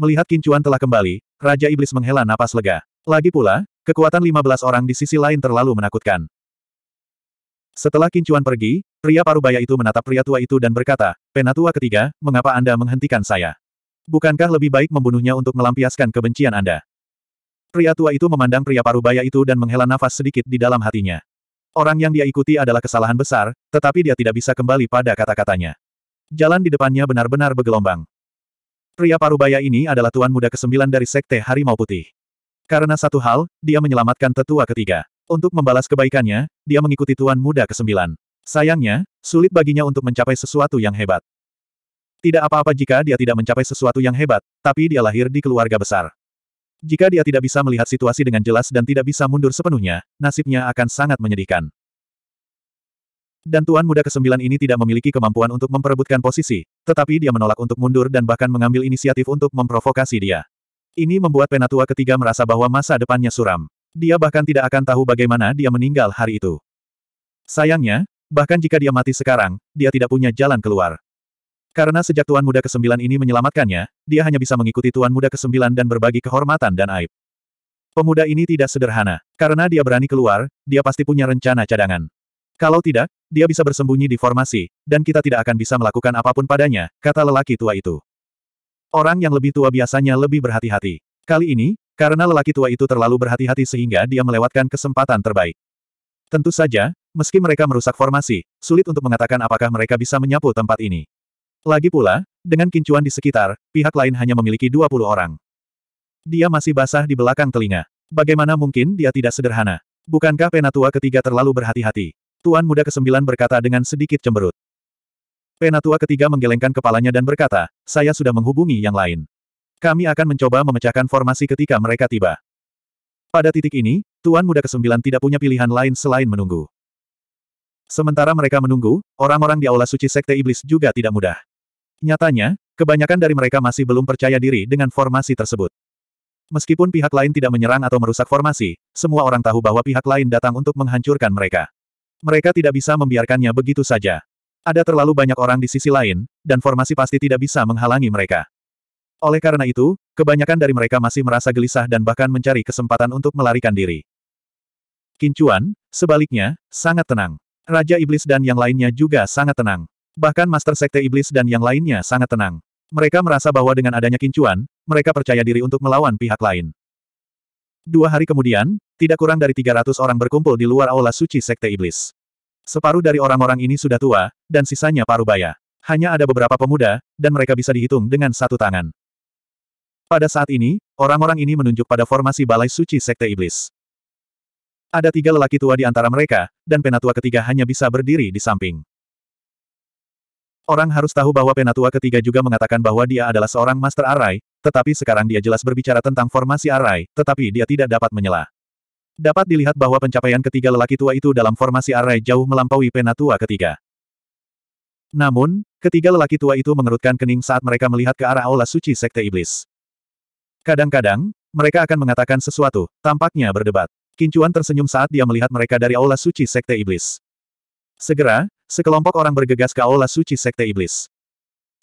Melihat Kincuan telah kembali, Raja Iblis menghela napas lega. Lagi pula, kekuatan 15 orang di sisi lain terlalu menakutkan. Setelah Kincuan pergi, pria parubaya itu menatap pria tua itu dan berkata, Penatua ketiga, mengapa Anda menghentikan saya? Bukankah lebih baik membunuhnya untuk melampiaskan kebencian Anda? Pria tua itu memandang pria parubaya itu dan menghela nafas sedikit di dalam hatinya. Orang yang dia ikuti adalah kesalahan besar, tetapi dia tidak bisa kembali pada kata-katanya. Jalan di depannya benar-benar bergelombang. Pria parubaya ini adalah tuan muda kesembilan dari Sekte Harimau Putih. Karena satu hal, dia menyelamatkan tetua ketiga. Untuk membalas kebaikannya, dia mengikuti tuan muda kesembilan. Sayangnya, sulit baginya untuk mencapai sesuatu yang hebat. Tidak apa-apa jika dia tidak mencapai sesuatu yang hebat, tapi dia lahir di keluarga besar. Jika dia tidak bisa melihat situasi dengan jelas dan tidak bisa mundur sepenuhnya, nasibnya akan sangat menyedihkan. Dan tuan muda kesembilan ini tidak memiliki kemampuan untuk memperebutkan posisi, tetapi dia menolak untuk mundur dan bahkan mengambil inisiatif untuk memprovokasi dia. Ini membuat penatua ketiga merasa bahwa masa depannya suram. Dia bahkan tidak akan tahu bagaimana dia meninggal hari itu. Sayangnya, bahkan jika dia mati sekarang, dia tidak punya jalan keluar. Karena sejak Tuan Muda ke-9 ini menyelamatkannya, dia hanya bisa mengikuti Tuan Muda ke-9 dan berbagi kehormatan dan aib. Pemuda ini tidak sederhana. Karena dia berani keluar, dia pasti punya rencana cadangan. Kalau tidak, dia bisa bersembunyi di formasi, dan kita tidak akan bisa melakukan apapun padanya, kata lelaki tua itu. Orang yang lebih tua biasanya lebih berhati-hati. Kali ini, karena lelaki tua itu terlalu berhati-hati sehingga dia melewatkan kesempatan terbaik. Tentu saja, meski mereka merusak formasi, sulit untuk mengatakan apakah mereka bisa menyapu tempat ini. Lagi pula, dengan kincuan di sekitar, pihak lain hanya memiliki 20 orang. Dia masih basah di belakang telinga. Bagaimana mungkin dia tidak sederhana? Bukankah penatua ketiga terlalu berhati-hati? Tuan Muda ke Kesembilan berkata dengan sedikit cemberut. Penatua ketiga menggelengkan kepalanya dan berkata, saya sudah menghubungi yang lain. Kami akan mencoba memecahkan formasi ketika mereka tiba. Pada titik ini, Tuan Muda ke Kesembilan tidak punya pilihan lain selain menunggu. Sementara mereka menunggu, orang-orang di Aula Suci Sekte Iblis juga tidak mudah. Nyatanya, kebanyakan dari mereka masih belum percaya diri dengan formasi tersebut. Meskipun pihak lain tidak menyerang atau merusak formasi, semua orang tahu bahwa pihak lain datang untuk menghancurkan mereka. Mereka tidak bisa membiarkannya begitu saja. Ada terlalu banyak orang di sisi lain, dan formasi pasti tidak bisa menghalangi mereka. Oleh karena itu, kebanyakan dari mereka masih merasa gelisah dan bahkan mencari kesempatan untuk melarikan diri. Kincuan, sebaliknya, sangat tenang. Raja Iblis dan yang lainnya juga sangat tenang. Bahkan Master Sekte Iblis dan yang lainnya sangat tenang. Mereka merasa bahwa dengan adanya kincuan, mereka percaya diri untuk melawan pihak lain. Dua hari kemudian, tidak kurang dari 300 orang berkumpul di luar aula suci Sekte Iblis. Separuh dari orang-orang ini sudah tua, dan sisanya paruh baya. Hanya ada beberapa pemuda, dan mereka bisa dihitung dengan satu tangan. Pada saat ini, orang-orang ini menunjuk pada formasi Balai Suci Sekte Iblis. Ada tiga lelaki tua di antara mereka, dan penatua ketiga hanya bisa berdiri di samping. Orang harus tahu bahwa penatua ketiga juga mengatakan bahwa dia adalah seorang master arai, tetapi sekarang dia jelas berbicara tentang formasi arai, tetapi dia tidak dapat menyela. Dapat dilihat bahwa pencapaian ketiga lelaki tua itu dalam formasi array jauh melampaui penatua ketiga. Namun, ketiga lelaki tua itu mengerutkan kening saat mereka melihat ke arah aula suci Sekte Iblis. Kadang-kadang, mereka akan mengatakan sesuatu, tampaknya berdebat. Kincuan tersenyum saat dia melihat mereka dari aula suci Sekte Iblis. Segera, sekelompok orang bergegas ke aula suci Sekte Iblis.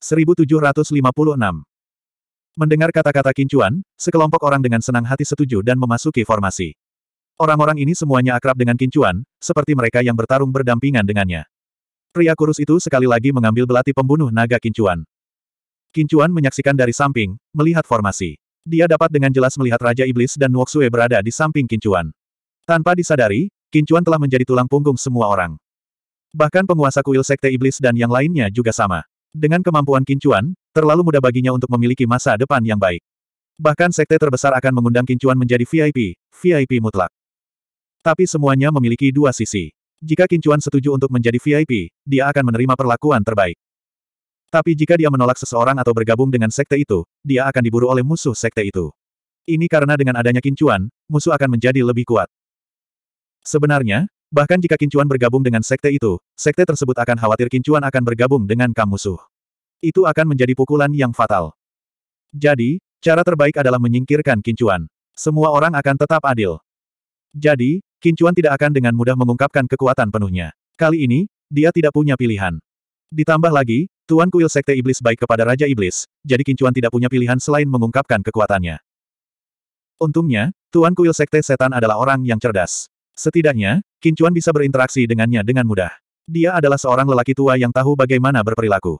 1756 Mendengar kata-kata Kincuan, sekelompok orang dengan senang hati setuju dan memasuki formasi. Orang-orang ini semuanya akrab dengan kincuan, seperti mereka yang bertarung berdampingan dengannya. Pria kurus itu sekali lagi mengambil belati pembunuh naga kincuan. Kincuan menyaksikan dari samping, melihat formasi. Dia dapat dengan jelas melihat Raja Iblis dan Nuoksue berada di samping kincuan. Tanpa disadari, kincuan telah menjadi tulang punggung semua orang. Bahkan penguasa kuil sekte Iblis dan yang lainnya juga sama. Dengan kemampuan kincuan, terlalu mudah baginya untuk memiliki masa depan yang baik. Bahkan sekte terbesar akan mengundang kincuan menjadi VIP, VIP mutlak. Tapi semuanya memiliki dua sisi. Jika Kincuan setuju untuk menjadi VIP, dia akan menerima perlakuan terbaik. Tapi jika dia menolak seseorang atau bergabung dengan sekte itu, dia akan diburu oleh musuh sekte itu. Ini karena dengan adanya Kincuan, musuh akan menjadi lebih kuat. Sebenarnya, bahkan jika Kincuan bergabung dengan sekte itu, sekte tersebut akan khawatir Kincuan akan bergabung dengan kam musuh. Itu akan menjadi pukulan yang fatal. Jadi, cara terbaik adalah menyingkirkan Kincuan. Semua orang akan tetap adil. Jadi, Kincuan tidak akan dengan mudah mengungkapkan kekuatan penuhnya. Kali ini, dia tidak punya pilihan. Ditambah lagi, Tuan Kuil Sekte Iblis baik kepada Raja Iblis, jadi Kincuan tidak punya pilihan selain mengungkapkan kekuatannya. Untungnya, Tuan Kuil Sekte Setan adalah orang yang cerdas. Setidaknya, Kincuan bisa berinteraksi dengannya dengan mudah. Dia adalah seorang lelaki tua yang tahu bagaimana berperilaku.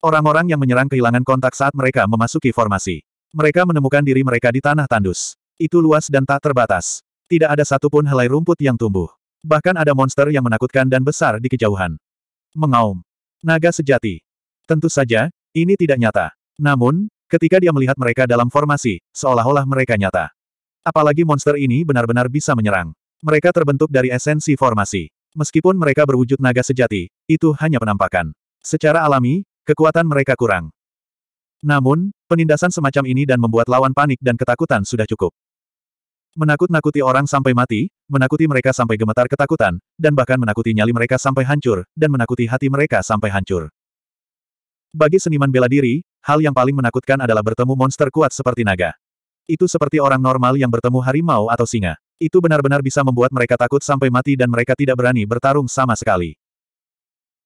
Orang-orang yang menyerang kehilangan kontak saat mereka memasuki formasi. Mereka menemukan diri mereka di tanah tandus. Itu luas dan tak terbatas. Tidak ada satupun helai rumput yang tumbuh. Bahkan ada monster yang menakutkan dan besar di kejauhan. Mengaum. Naga sejati. Tentu saja, ini tidak nyata. Namun, ketika dia melihat mereka dalam formasi, seolah-olah mereka nyata. Apalagi monster ini benar-benar bisa menyerang. Mereka terbentuk dari esensi formasi. Meskipun mereka berwujud naga sejati, itu hanya penampakan. Secara alami, kekuatan mereka kurang. Namun, penindasan semacam ini dan membuat lawan panik dan ketakutan sudah cukup. Menakut-nakuti orang sampai mati, menakuti mereka sampai gemetar ketakutan, dan bahkan menakuti nyali mereka sampai hancur, dan menakuti hati mereka sampai hancur. Bagi seniman bela diri, hal yang paling menakutkan adalah bertemu monster kuat seperti naga. Itu seperti orang normal yang bertemu harimau atau singa. Itu benar-benar bisa membuat mereka takut sampai mati dan mereka tidak berani bertarung sama sekali.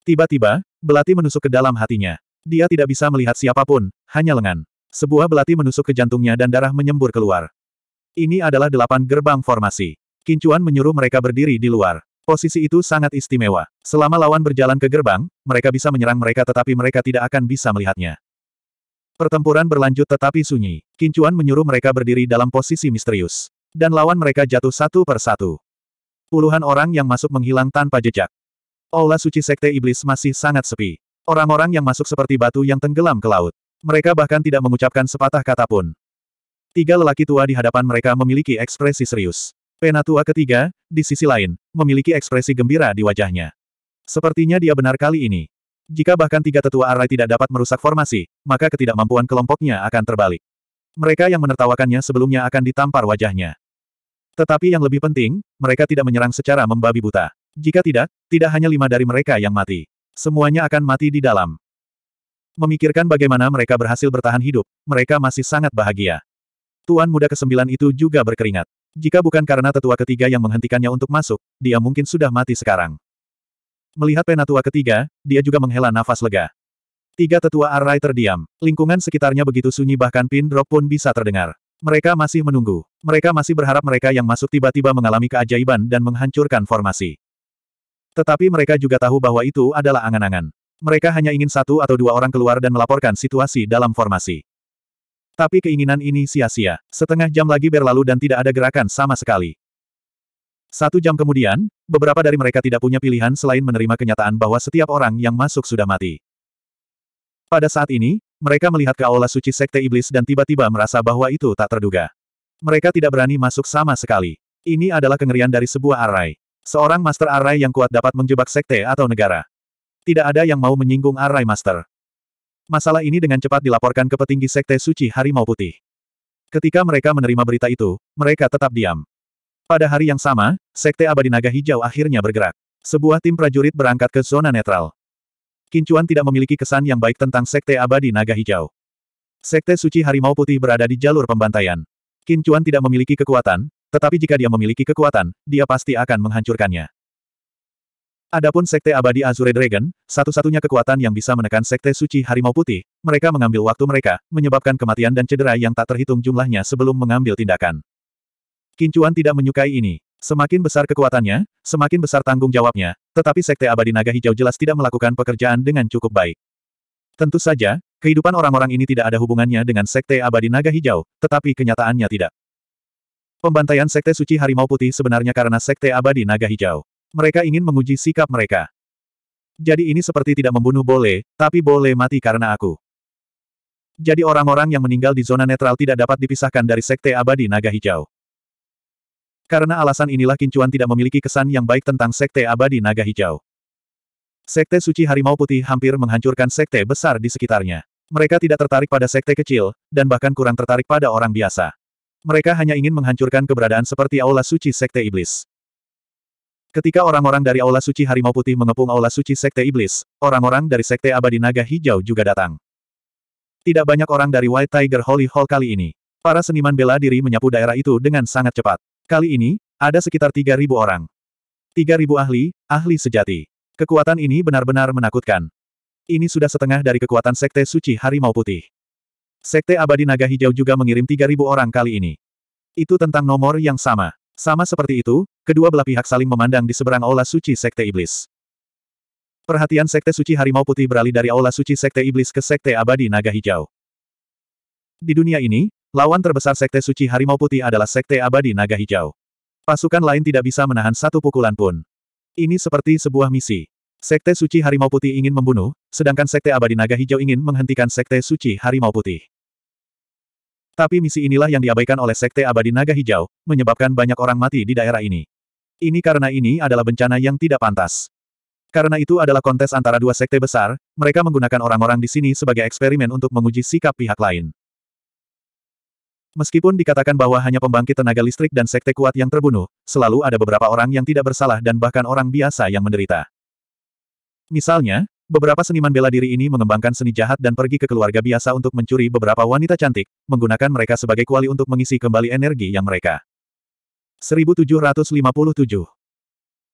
Tiba-tiba, belati menusuk ke dalam hatinya. Dia tidak bisa melihat siapapun, hanya lengan. Sebuah belati menusuk ke jantungnya dan darah menyembur keluar. Ini adalah delapan gerbang formasi. Kincuan menyuruh mereka berdiri di luar. Posisi itu sangat istimewa. Selama lawan berjalan ke gerbang, mereka bisa menyerang mereka tetapi mereka tidak akan bisa melihatnya. Pertempuran berlanjut tetapi sunyi. Kincuan menyuruh mereka berdiri dalam posisi misterius. Dan lawan mereka jatuh satu per satu. Puluhan orang yang masuk menghilang tanpa jejak. Aula suci Sekte Iblis masih sangat sepi. Orang-orang yang masuk seperti batu yang tenggelam ke laut. Mereka bahkan tidak mengucapkan sepatah kata pun. Tiga lelaki tua di hadapan mereka memiliki ekspresi serius. Penatua ketiga, di sisi lain, memiliki ekspresi gembira di wajahnya. Sepertinya dia benar kali ini. Jika bahkan tiga tetua Arai tidak dapat merusak formasi, maka ketidakmampuan kelompoknya akan terbalik. Mereka yang menertawakannya sebelumnya akan ditampar wajahnya. Tetapi yang lebih penting, mereka tidak menyerang secara membabi buta. Jika tidak, tidak hanya lima dari mereka yang mati. Semuanya akan mati di dalam. Memikirkan bagaimana mereka berhasil bertahan hidup, mereka masih sangat bahagia. Tuan muda kesembilan itu juga berkeringat. Jika bukan karena tetua ketiga yang menghentikannya untuk masuk, dia mungkin sudah mati sekarang. Melihat penatua ketiga, dia juga menghela nafas lega. Tiga tetua Arai terdiam. Lingkungan sekitarnya begitu sunyi bahkan pin drop pun bisa terdengar. Mereka masih menunggu. Mereka masih berharap mereka yang masuk tiba-tiba mengalami keajaiban dan menghancurkan formasi. Tetapi mereka juga tahu bahwa itu adalah angan-angan. Mereka hanya ingin satu atau dua orang keluar dan melaporkan situasi dalam formasi. Tapi keinginan ini sia-sia. Setengah jam lagi berlalu dan tidak ada gerakan sama sekali. Satu jam kemudian, beberapa dari mereka tidak punya pilihan selain menerima kenyataan bahwa setiap orang yang masuk sudah mati. Pada saat ini, mereka melihat ke aula suci Sekte Iblis dan tiba-tiba merasa bahwa itu tak terduga. Mereka tidak berani masuk sama sekali. Ini adalah kengerian dari sebuah arai. Seorang master arai yang kuat dapat menjebak sekte atau negara. Tidak ada yang mau menyinggung arai master. Masalah ini dengan cepat dilaporkan ke petinggi Sekte Suci Harimau Putih. Ketika mereka menerima berita itu, mereka tetap diam. Pada hari yang sama, Sekte Abadi Naga Hijau akhirnya bergerak. Sebuah tim prajurit berangkat ke zona netral. Kincuan tidak memiliki kesan yang baik tentang Sekte Abadi Naga Hijau. Sekte Suci Harimau Putih berada di jalur pembantaian. Kincuan tidak memiliki kekuatan, tetapi jika dia memiliki kekuatan, dia pasti akan menghancurkannya. Adapun Sekte Abadi Azure Dragon, satu-satunya kekuatan yang bisa menekan Sekte Suci Harimau Putih, mereka mengambil waktu mereka, menyebabkan kematian dan cedera yang tak terhitung jumlahnya sebelum mengambil tindakan. Kincuan tidak menyukai ini. Semakin besar kekuatannya, semakin besar tanggung jawabnya, tetapi Sekte Abadi Naga Hijau jelas tidak melakukan pekerjaan dengan cukup baik. Tentu saja, Kehidupan orang-orang ini tidak ada hubungannya dengan Sekte Abadi Naga Hijau, tetapi kenyataannya tidak. Pembantaian Sekte Suci Harimau Putih sebenarnya karena Sekte Abadi Naga Hijau. Mereka ingin menguji sikap mereka. Jadi ini seperti tidak membunuh boleh, tapi boleh mati karena aku. Jadi orang-orang yang meninggal di zona netral tidak dapat dipisahkan dari Sekte Abadi Naga Hijau. Karena alasan inilah Kincuan tidak memiliki kesan yang baik tentang Sekte Abadi Naga Hijau. Sekte Suci Harimau Putih hampir menghancurkan Sekte besar di sekitarnya. Mereka tidak tertarik pada Sekte kecil, dan bahkan kurang tertarik pada orang biasa. Mereka hanya ingin menghancurkan keberadaan seperti Aula Suci Sekte Iblis. Ketika orang-orang dari Aula Suci Harimau Putih mengepung Aula Suci Sekte Iblis, orang-orang dari Sekte Abadi Naga Hijau juga datang. Tidak banyak orang dari White Tiger Holy Hall kali ini. Para seniman bela diri menyapu daerah itu dengan sangat cepat. Kali ini, ada sekitar 3.000 orang. 3.000 ahli, ahli sejati. Kekuatan ini benar-benar menakutkan. Ini sudah setengah dari kekuatan Sekte Suci Harimau Putih. Sekte Abadi Naga Hijau juga mengirim 3.000 orang kali ini. Itu tentang nomor yang sama. Sama seperti itu, kedua belah pihak saling memandang di seberang aula suci Sekte Iblis. Perhatian Sekte Suci Harimau Putih beralih dari aula suci Sekte Iblis ke Sekte Abadi Naga Hijau. Di dunia ini, lawan terbesar Sekte Suci Harimau Putih adalah Sekte Abadi Naga Hijau. Pasukan lain tidak bisa menahan satu pukulan pun. Ini seperti sebuah misi. Sekte Suci Harimau Putih ingin membunuh, sedangkan Sekte Abadi Naga Hijau ingin menghentikan Sekte Suci Harimau Putih. Tapi misi inilah yang diabaikan oleh Sekte Abadi Naga Hijau, menyebabkan banyak orang mati di daerah ini. Ini karena ini adalah bencana yang tidak pantas. Karena itu adalah kontes antara dua sekte besar, mereka menggunakan orang-orang di sini sebagai eksperimen untuk menguji sikap pihak lain. Meskipun dikatakan bahwa hanya pembangkit tenaga listrik dan sekte kuat yang terbunuh, selalu ada beberapa orang yang tidak bersalah dan bahkan orang biasa yang menderita. Misalnya, Beberapa seniman bela diri ini mengembangkan seni jahat dan pergi ke keluarga biasa untuk mencuri beberapa wanita cantik, menggunakan mereka sebagai kuali untuk mengisi kembali energi yang mereka. 1757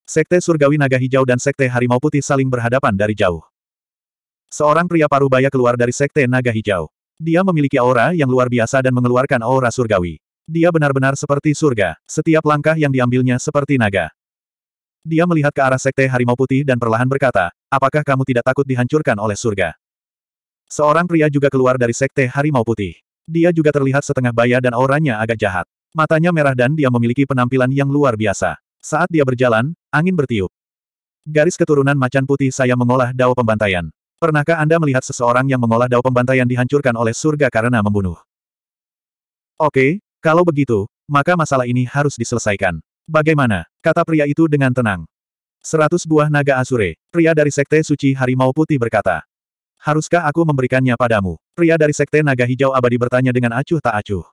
Sekte Surgawi Naga Hijau dan Sekte Harimau Putih saling berhadapan dari jauh. Seorang pria paruh baya keluar dari Sekte Naga Hijau. Dia memiliki aura yang luar biasa dan mengeluarkan aura surgawi. Dia benar-benar seperti surga, setiap langkah yang diambilnya seperti naga. Dia melihat ke arah Sekte Harimau Putih dan perlahan berkata, apakah kamu tidak takut dihancurkan oleh surga? Seorang pria juga keluar dari Sekte Harimau Putih. Dia juga terlihat setengah baya dan auranya agak jahat. Matanya merah dan dia memiliki penampilan yang luar biasa. Saat dia berjalan, angin bertiup. Garis keturunan macan putih saya mengolah dao pembantaian. Pernahkah Anda melihat seseorang yang mengolah dao pembantaian dihancurkan oleh surga karena membunuh? Oke, kalau begitu, maka masalah ini harus diselesaikan. Bagaimana? Kata pria itu dengan tenang. Seratus buah naga Asure, pria dari Sekte Suci Harimau Putih berkata. Haruskah aku memberikannya padamu? Pria dari Sekte Naga Hijau Abadi bertanya dengan acuh tak acuh.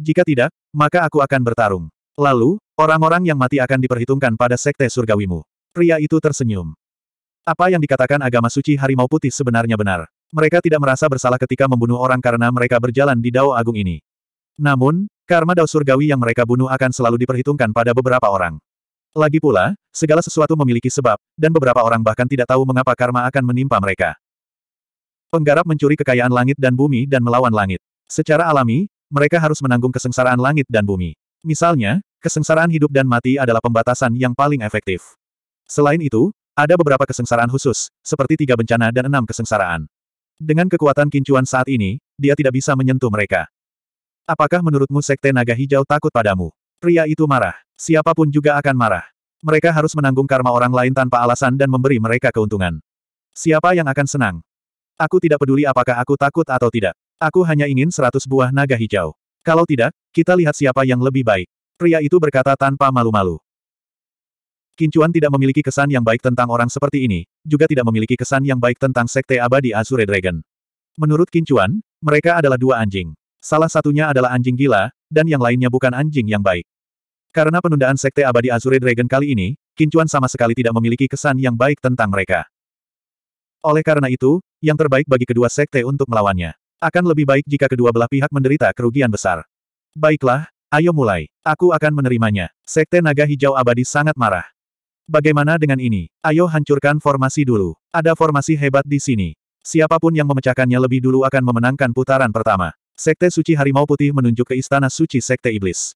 Jika tidak, maka aku akan bertarung. Lalu, orang-orang yang mati akan diperhitungkan pada Sekte Surgawimu. Pria itu tersenyum. Apa yang dikatakan agama suci Harimau Putih sebenarnya benar. Mereka tidak merasa bersalah ketika membunuh orang karena mereka berjalan di Dao Agung ini. Namun, Karma dao surgawi yang mereka bunuh akan selalu diperhitungkan pada beberapa orang. Lagi pula, segala sesuatu memiliki sebab, dan beberapa orang bahkan tidak tahu mengapa karma akan menimpa mereka. Penggarap mencuri kekayaan langit dan bumi dan melawan langit. Secara alami, mereka harus menanggung kesengsaraan langit dan bumi. Misalnya, kesengsaraan hidup dan mati adalah pembatasan yang paling efektif. Selain itu, ada beberapa kesengsaraan khusus, seperti tiga bencana dan enam kesengsaraan. Dengan kekuatan kincuan saat ini, dia tidak bisa menyentuh mereka. Apakah menurutmu Sekte Naga Hijau takut padamu? Pria itu marah. Siapapun juga akan marah. Mereka harus menanggung karma orang lain tanpa alasan dan memberi mereka keuntungan. Siapa yang akan senang? Aku tidak peduli apakah aku takut atau tidak. Aku hanya ingin seratus buah naga hijau. Kalau tidak, kita lihat siapa yang lebih baik. Pria itu berkata tanpa malu-malu. Kincuan tidak memiliki kesan yang baik tentang orang seperti ini, juga tidak memiliki kesan yang baik tentang Sekte Abadi Azure Dragon. Menurut Kincuan, mereka adalah dua anjing. Salah satunya adalah anjing gila, dan yang lainnya bukan anjing yang baik. Karena penundaan Sekte Abadi Azure Dragon kali ini, Kincuan sama sekali tidak memiliki kesan yang baik tentang mereka. Oleh karena itu, yang terbaik bagi kedua sekte untuk melawannya. Akan lebih baik jika kedua belah pihak menderita kerugian besar. Baiklah, ayo mulai. Aku akan menerimanya. Sekte Naga Hijau Abadi sangat marah. Bagaimana dengan ini? Ayo hancurkan formasi dulu. Ada formasi hebat di sini. Siapapun yang memecahkannya lebih dulu akan memenangkan putaran pertama. Sekte Suci Harimau Putih menunjuk ke Istana Suci Sekte Iblis.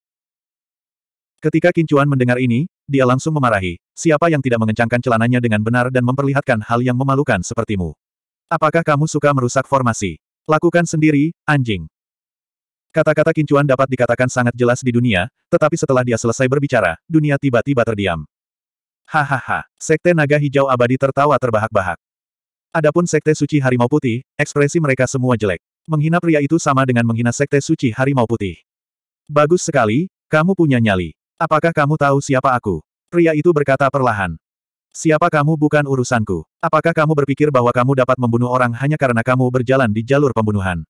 Ketika Kincuan mendengar ini, dia langsung memarahi, siapa yang tidak mengencangkan celananya dengan benar dan memperlihatkan hal yang memalukan sepertimu. Apakah kamu suka merusak formasi? Lakukan sendiri, anjing. Kata-kata Kincuan dapat dikatakan sangat jelas di dunia, tetapi setelah dia selesai berbicara, dunia tiba-tiba terdiam. Hahaha, Sekte Naga Hijau Abadi tertawa terbahak-bahak. Adapun Sekte Suci Harimau Putih, ekspresi mereka semua jelek. Menghina pria itu sama dengan menghina sekte suci harimau putih. Bagus sekali, kamu punya nyali. Apakah kamu tahu siapa aku? Pria itu berkata perlahan. Siapa kamu bukan urusanku. Apakah kamu berpikir bahwa kamu dapat membunuh orang hanya karena kamu berjalan di jalur pembunuhan?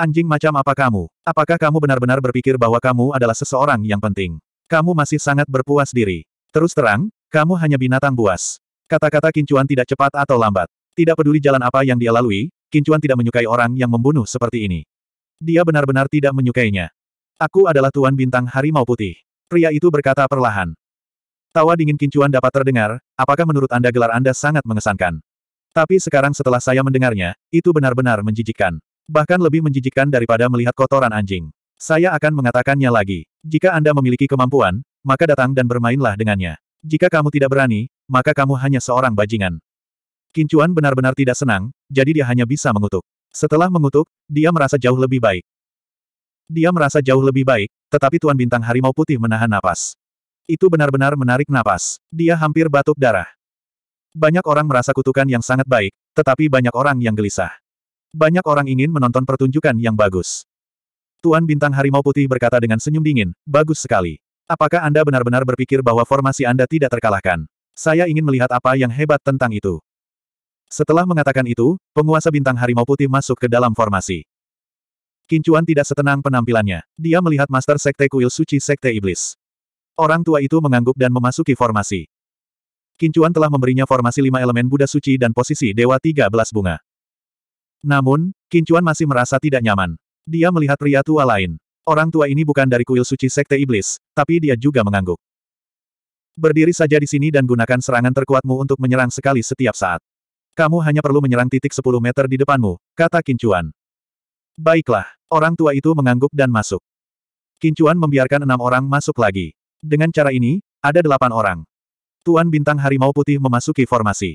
Anjing macam apa kamu? Apakah kamu benar-benar berpikir bahwa kamu adalah seseorang yang penting? Kamu masih sangat berpuas diri. Terus terang, kamu hanya binatang buas. Kata-kata kincuan tidak cepat atau lambat. Tidak peduli jalan apa yang dia lalui, Kincuan tidak menyukai orang yang membunuh seperti ini. Dia benar-benar tidak menyukainya. Aku adalah Tuan Bintang Harimau Putih. Pria itu berkata perlahan. Tawa dingin Kincuan dapat terdengar, apakah menurut Anda gelar Anda sangat mengesankan? Tapi sekarang setelah saya mendengarnya, itu benar-benar menjijikkan. Bahkan lebih menjijikkan daripada melihat kotoran anjing. Saya akan mengatakannya lagi. Jika Anda memiliki kemampuan, maka datang dan bermainlah dengannya. Jika kamu tidak berani, maka kamu hanya seorang bajingan. Kincuan benar-benar tidak senang, jadi dia hanya bisa mengutuk. Setelah mengutuk, dia merasa jauh lebih baik. Dia merasa jauh lebih baik, tetapi Tuan Bintang Harimau Putih menahan napas. Itu benar-benar menarik napas. Dia hampir batuk darah. Banyak orang merasa kutukan yang sangat baik, tetapi banyak orang yang gelisah. Banyak orang ingin menonton pertunjukan yang bagus. Tuan Bintang Harimau Putih berkata dengan senyum dingin, bagus sekali. Apakah Anda benar-benar berpikir bahwa formasi Anda tidak terkalahkan? Saya ingin melihat apa yang hebat tentang itu. Setelah mengatakan itu, penguasa bintang harimau putih masuk ke dalam formasi. Kincuan tidak setenang penampilannya. Dia melihat Master Sekte Kuil Suci Sekte Iblis. Orang tua itu mengangguk dan memasuki formasi. Kincuan telah memberinya formasi lima elemen Buddha Suci dan posisi Dewa tiga belas bunga. Namun, Kincuan masih merasa tidak nyaman. Dia melihat pria tua lain. Orang tua ini bukan dari kuil suci Sekte Iblis, tapi dia juga mengangguk. Berdiri saja di sini dan gunakan serangan terkuatmu untuk menyerang sekali setiap saat. Kamu hanya perlu menyerang titik 10 meter di depanmu, kata Kincuan. Baiklah, orang tua itu mengangguk dan masuk. Kincuan membiarkan enam orang masuk lagi. Dengan cara ini, ada delapan orang. Tuan Bintang Harimau Putih memasuki formasi.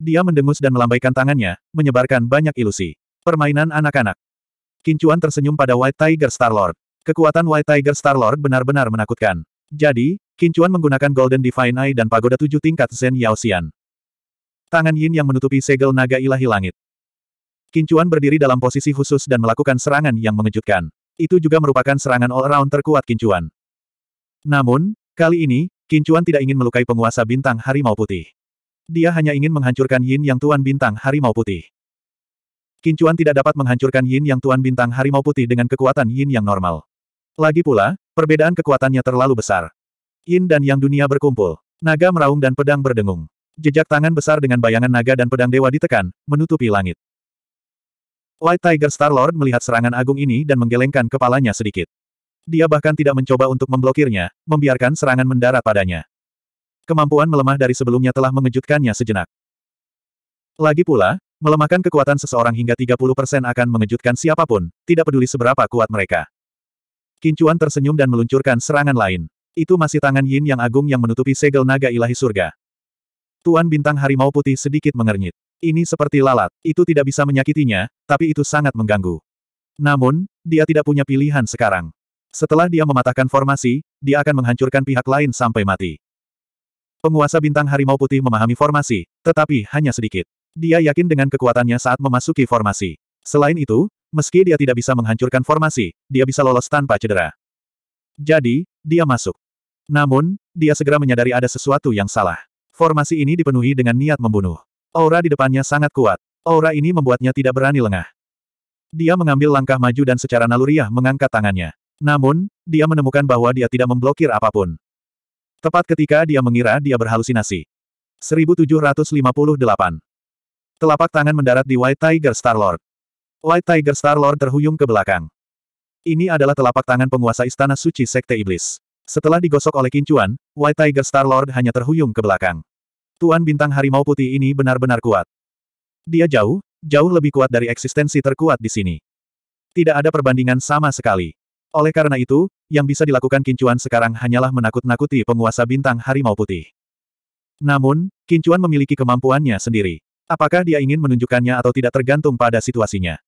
Dia mendengus dan melambaikan tangannya, menyebarkan banyak ilusi. Permainan anak-anak. Kincuan tersenyum pada White Tiger Star-Lord. Kekuatan White Tiger Star-Lord benar-benar menakutkan. Jadi, Kincuan menggunakan Golden Divine Eye dan Pagoda Tujuh Tingkat Zen Yao Xian. Tangan Yin yang menutupi segel naga ilahi langit. Kincuan berdiri dalam posisi khusus dan melakukan serangan yang mengejutkan. Itu juga merupakan serangan all-round terkuat Kincuan. Namun, kali ini, Kincuan tidak ingin melukai penguasa bintang harimau putih. Dia hanya ingin menghancurkan Yin yang tuan bintang harimau putih. Kincuan tidak dapat menghancurkan Yin yang tuan bintang harimau putih dengan kekuatan Yin yang normal. Lagi pula, perbedaan kekuatannya terlalu besar. Yin dan Yang dunia berkumpul. Naga meraung dan pedang berdengung. Jejak tangan besar dengan bayangan naga dan pedang dewa ditekan, menutupi langit. White Tiger Star-Lord melihat serangan agung ini dan menggelengkan kepalanya sedikit. Dia bahkan tidak mencoba untuk memblokirnya, membiarkan serangan mendarat padanya. Kemampuan melemah dari sebelumnya telah mengejutkannya sejenak. Lagi pula, melemahkan kekuatan seseorang hingga 30% akan mengejutkan siapapun, tidak peduli seberapa kuat mereka. Kincuan tersenyum dan meluncurkan serangan lain. Itu masih tangan Yin yang agung yang menutupi segel naga ilahi surga. Tuan Bintang Harimau Putih sedikit mengernyit. Ini seperti lalat, itu tidak bisa menyakitinya, tapi itu sangat mengganggu. Namun, dia tidak punya pilihan sekarang. Setelah dia mematahkan formasi, dia akan menghancurkan pihak lain sampai mati. Penguasa Bintang Harimau Putih memahami formasi, tetapi hanya sedikit. Dia yakin dengan kekuatannya saat memasuki formasi. Selain itu, meski dia tidak bisa menghancurkan formasi, dia bisa lolos tanpa cedera. Jadi, dia masuk. Namun, dia segera menyadari ada sesuatu yang salah. Formasi ini dipenuhi dengan niat membunuh. Aura di depannya sangat kuat. Aura ini membuatnya tidak berani lengah. Dia mengambil langkah maju dan secara naluriah mengangkat tangannya. Namun, dia menemukan bahwa dia tidak memblokir apapun. Tepat ketika dia mengira dia berhalusinasi. 1758 Telapak tangan mendarat di White Tiger Star Lord. White Tiger Star Lord terhuyung ke belakang. Ini adalah telapak tangan penguasa Istana Suci Sekte Iblis. Setelah digosok oleh kincuan, White Tiger Star Lord hanya terhuyung ke belakang. Tuan bintang harimau putih ini benar-benar kuat. Dia jauh, jauh lebih kuat dari eksistensi terkuat di sini. Tidak ada perbandingan sama sekali. Oleh karena itu, yang bisa dilakukan kincuan sekarang hanyalah menakut-nakuti penguasa bintang harimau putih. Namun, kincuan memiliki kemampuannya sendiri. Apakah dia ingin menunjukkannya atau tidak tergantung pada situasinya.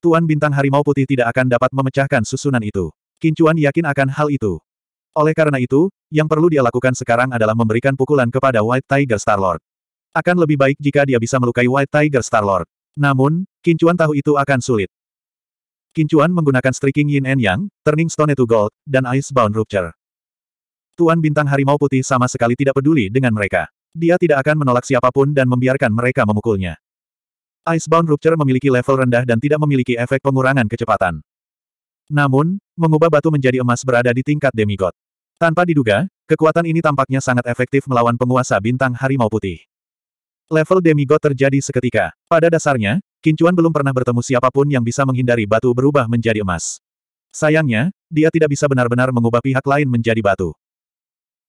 Tuan Bintang Harimau Putih tidak akan dapat memecahkan susunan itu. Kincuan yakin akan hal itu. Oleh karena itu, yang perlu dia lakukan sekarang adalah memberikan pukulan kepada White Tiger Star Lord. Akan lebih baik jika dia bisa melukai White Tiger Star Lord. Namun, kincuan tahu itu akan sulit. Kincuan menggunakan striking Yin and Yang, Turning Stone to Gold, dan Icebound Rupture. Tuan Bintang Harimau Putih sama sekali tidak peduli dengan mereka. Dia tidak akan menolak siapapun dan membiarkan mereka memukulnya. Icebound Rupture memiliki level rendah dan tidak memiliki efek pengurangan kecepatan. Namun, mengubah batu menjadi emas berada di tingkat demigod. Tanpa diduga, kekuatan ini tampaknya sangat efektif melawan penguasa bintang harimau putih. Level demigod terjadi seketika. Pada dasarnya, Kincuan belum pernah bertemu siapapun yang bisa menghindari batu berubah menjadi emas. Sayangnya, dia tidak bisa benar-benar mengubah pihak lain menjadi batu.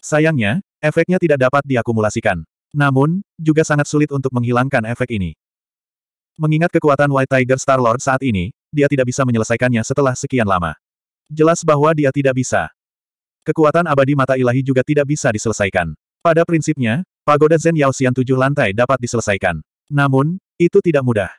Sayangnya, efeknya tidak dapat diakumulasikan. Namun, juga sangat sulit untuk menghilangkan efek ini. Mengingat kekuatan White Tiger Star Lord saat ini, dia tidak bisa menyelesaikannya setelah sekian lama. Jelas bahwa dia tidak bisa kekuatan abadi mata ilahi juga tidak bisa diselesaikan. Pada prinsipnya, pagoda Zen Yao Xian tujuh lantai dapat diselesaikan. Namun, itu tidak mudah.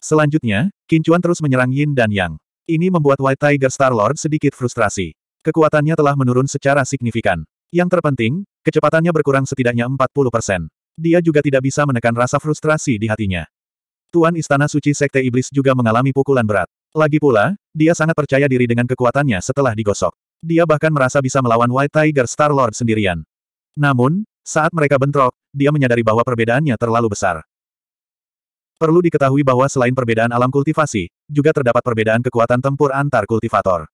Selanjutnya, Kincuan terus menyerang Yin dan Yang. Ini membuat White Tiger Star Lord sedikit frustrasi. Kekuatannya telah menurun secara signifikan. Yang terpenting, kecepatannya berkurang setidaknya 40%. Dia juga tidak bisa menekan rasa frustrasi di hatinya. Tuan Istana Suci Sekte Iblis juga mengalami pukulan berat. Lagi pula, dia sangat percaya diri dengan kekuatannya setelah digosok. Dia bahkan merasa bisa melawan White Tiger Star-Lord sendirian. Namun, saat mereka bentrok, dia menyadari bahwa perbedaannya terlalu besar. Perlu diketahui bahwa selain perbedaan alam kultivasi, juga terdapat perbedaan kekuatan tempur antar kultivator.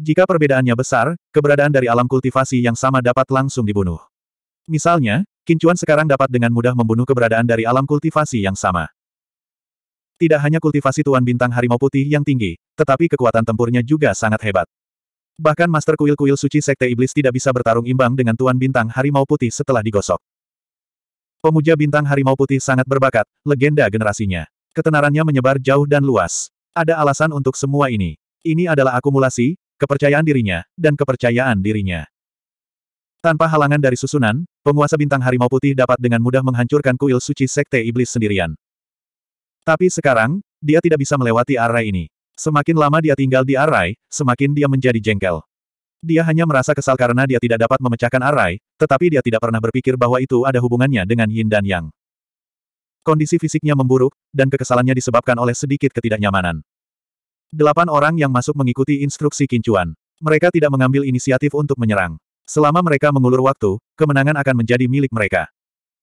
Jika perbedaannya besar, keberadaan dari alam kultivasi yang sama dapat langsung dibunuh. Misalnya, Kincuan sekarang dapat dengan mudah membunuh keberadaan dari alam kultivasi yang sama. Tidak hanya kultivasi Tuan Bintang Harimau Putih yang tinggi, tetapi kekuatan tempurnya juga sangat hebat. Bahkan master kuil-kuil suci Sekte Iblis tidak bisa bertarung imbang dengan Tuan Bintang Harimau Putih setelah digosok. Pemuja Bintang Harimau Putih sangat berbakat, legenda generasinya. Ketenarannya menyebar jauh dan luas. Ada alasan untuk semua ini. Ini adalah akumulasi, kepercayaan dirinya, dan kepercayaan dirinya. Tanpa halangan dari susunan, penguasa bintang harimau putih dapat dengan mudah menghancurkan kuil suci sekte iblis sendirian. Tapi sekarang, dia tidak bisa melewati arah ini. Semakin lama dia tinggal di Arai, semakin dia menjadi jengkel. Dia hanya merasa kesal karena dia tidak dapat memecahkan Arai, tetapi dia tidak pernah berpikir bahwa itu ada hubungannya dengan Yin dan Yang. Kondisi fisiknya memburuk, dan kekesalannya disebabkan oleh sedikit ketidaknyamanan. Delapan orang yang masuk mengikuti instruksi kincuan. Mereka tidak mengambil inisiatif untuk menyerang. Selama mereka mengulur waktu, kemenangan akan menjadi milik mereka.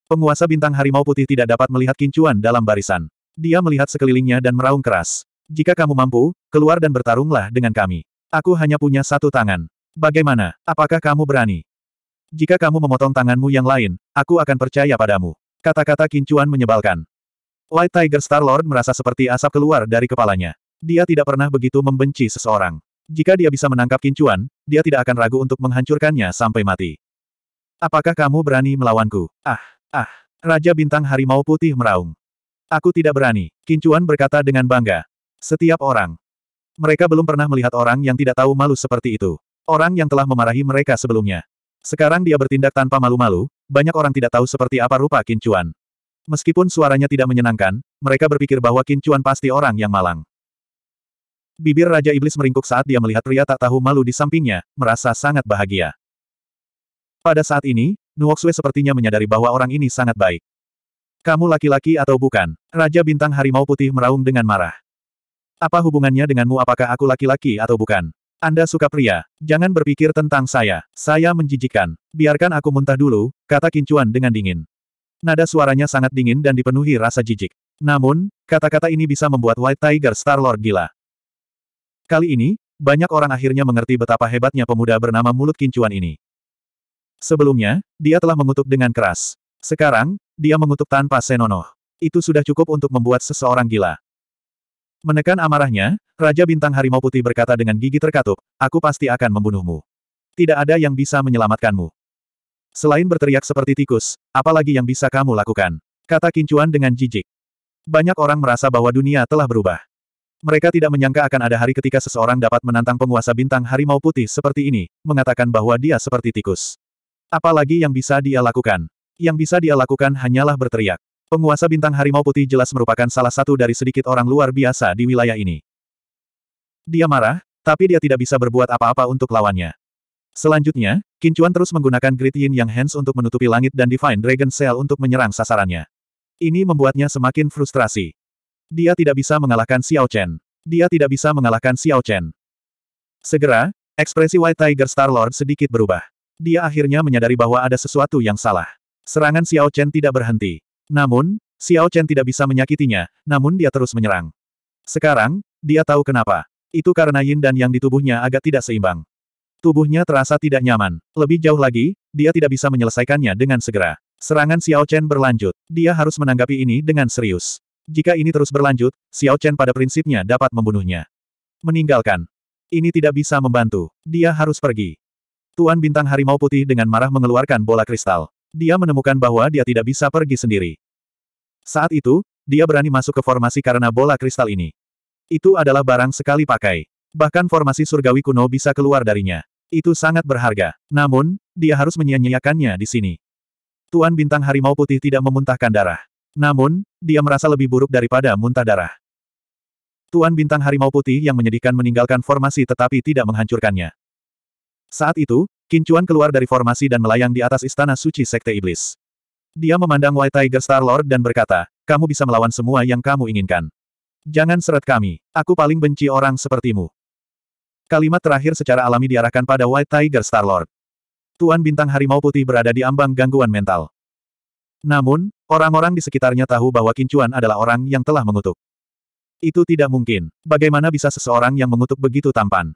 Penguasa bintang harimau putih tidak dapat melihat kincuan dalam barisan. Dia melihat sekelilingnya dan meraung keras. Jika kamu mampu, keluar dan bertarunglah dengan kami. Aku hanya punya satu tangan. Bagaimana? Apakah kamu berani? Jika kamu memotong tanganmu yang lain, aku akan percaya padamu. Kata-kata kincuan menyebalkan. White Tiger Star-Lord merasa seperti asap keluar dari kepalanya. Dia tidak pernah begitu membenci seseorang. Jika dia bisa menangkap kincuan, dia tidak akan ragu untuk menghancurkannya sampai mati. Apakah kamu berani melawanku? Ah, ah. Raja Bintang Harimau Putih meraung. Aku tidak berani, Kincuan berkata dengan bangga. Setiap orang. Mereka belum pernah melihat orang yang tidak tahu malu seperti itu. Orang yang telah memarahi mereka sebelumnya. Sekarang dia bertindak tanpa malu-malu, banyak orang tidak tahu seperti apa rupa Kincuan. Meskipun suaranya tidak menyenangkan, mereka berpikir bahwa Kincuan pasti orang yang malang. Bibir Raja Iblis meringkuk saat dia melihat pria tak tahu malu di sampingnya, merasa sangat bahagia. Pada saat ini, Nuoxue sepertinya menyadari bahwa orang ini sangat baik. Kamu laki-laki atau bukan? Raja Bintang Harimau Putih meraung dengan marah. Apa hubungannya denganmu apakah aku laki-laki atau bukan? Anda suka pria. Jangan berpikir tentang saya. Saya menjijikan. Biarkan aku muntah dulu, kata Kincuan dengan dingin. Nada suaranya sangat dingin dan dipenuhi rasa jijik. Namun, kata-kata ini bisa membuat White Tiger Star-Lord gila. Kali ini, banyak orang akhirnya mengerti betapa hebatnya pemuda bernama mulut kincuan ini. Sebelumnya, dia telah mengutuk dengan keras. Sekarang, dia mengutuk tanpa senonoh. Itu sudah cukup untuk membuat seseorang gila. Menekan amarahnya, Raja Bintang Harimau Putih berkata dengan gigi terkatup, aku pasti akan membunuhmu. Tidak ada yang bisa menyelamatkanmu. Selain berteriak seperti tikus, apalagi yang bisa kamu lakukan? Kata Kincuan dengan jijik. Banyak orang merasa bahwa dunia telah berubah. Mereka tidak menyangka akan ada hari ketika seseorang dapat menantang penguasa bintang harimau putih seperti ini, mengatakan bahwa dia seperti tikus. Apalagi yang bisa dia lakukan? Yang bisa dia lakukan hanyalah berteriak. Penguasa bintang harimau putih jelas merupakan salah satu dari sedikit orang luar biasa di wilayah ini. Dia marah, tapi dia tidak bisa berbuat apa-apa untuk lawannya. Selanjutnya, Kincuan terus menggunakan Great Yin Yang Hands untuk menutupi langit dan Divine Dragon Cell untuk menyerang sasarannya. Ini membuatnya semakin frustrasi. Dia tidak bisa mengalahkan Xiao Chen. Dia tidak bisa mengalahkan Xiao Chen. Segera, ekspresi White Tiger Star Lord sedikit berubah. Dia akhirnya menyadari bahwa ada sesuatu yang salah. Serangan Xiao Chen tidak berhenti. Namun, Xiao Chen tidak bisa menyakitinya, namun dia terus menyerang. Sekarang, dia tahu kenapa. Itu karena yin dan yang di tubuhnya agak tidak seimbang. Tubuhnya terasa tidak nyaman. Lebih jauh lagi, dia tidak bisa menyelesaikannya dengan segera. Serangan Xiao Chen berlanjut. Dia harus menanggapi ini dengan serius. Jika ini terus berlanjut, Xiao Chen pada prinsipnya dapat membunuhnya. Meninggalkan. Ini tidak bisa membantu. Dia harus pergi. Tuan Bintang Harimau Putih dengan marah mengeluarkan bola kristal. Dia menemukan bahwa dia tidak bisa pergi sendiri. Saat itu, dia berani masuk ke formasi karena bola kristal ini. Itu adalah barang sekali pakai. Bahkan formasi surgawi kuno bisa keluar darinya. Itu sangat berharga. Namun, dia harus menyia-nyiakannya di sini. Tuan Bintang Harimau Putih tidak memuntahkan darah. Namun, dia merasa lebih buruk daripada muntah darah. Tuan Bintang Harimau Putih yang menyedihkan meninggalkan formasi tetapi tidak menghancurkannya. Saat itu, Kincuan keluar dari formasi dan melayang di atas istana suci Sekte Iblis. Dia memandang White Tiger Star Lord dan berkata, kamu bisa melawan semua yang kamu inginkan. Jangan seret kami, aku paling benci orang sepertimu. Kalimat terakhir secara alami diarahkan pada White Tiger Star Lord. Tuan Bintang Harimau Putih berada di ambang gangguan mental. Namun, orang-orang di sekitarnya tahu bahwa Kincuan adalah orang yang telah mengutuk. Itu tidak mungkin. Bagaimana bisa seseorang yang mengutuk begitu tampan?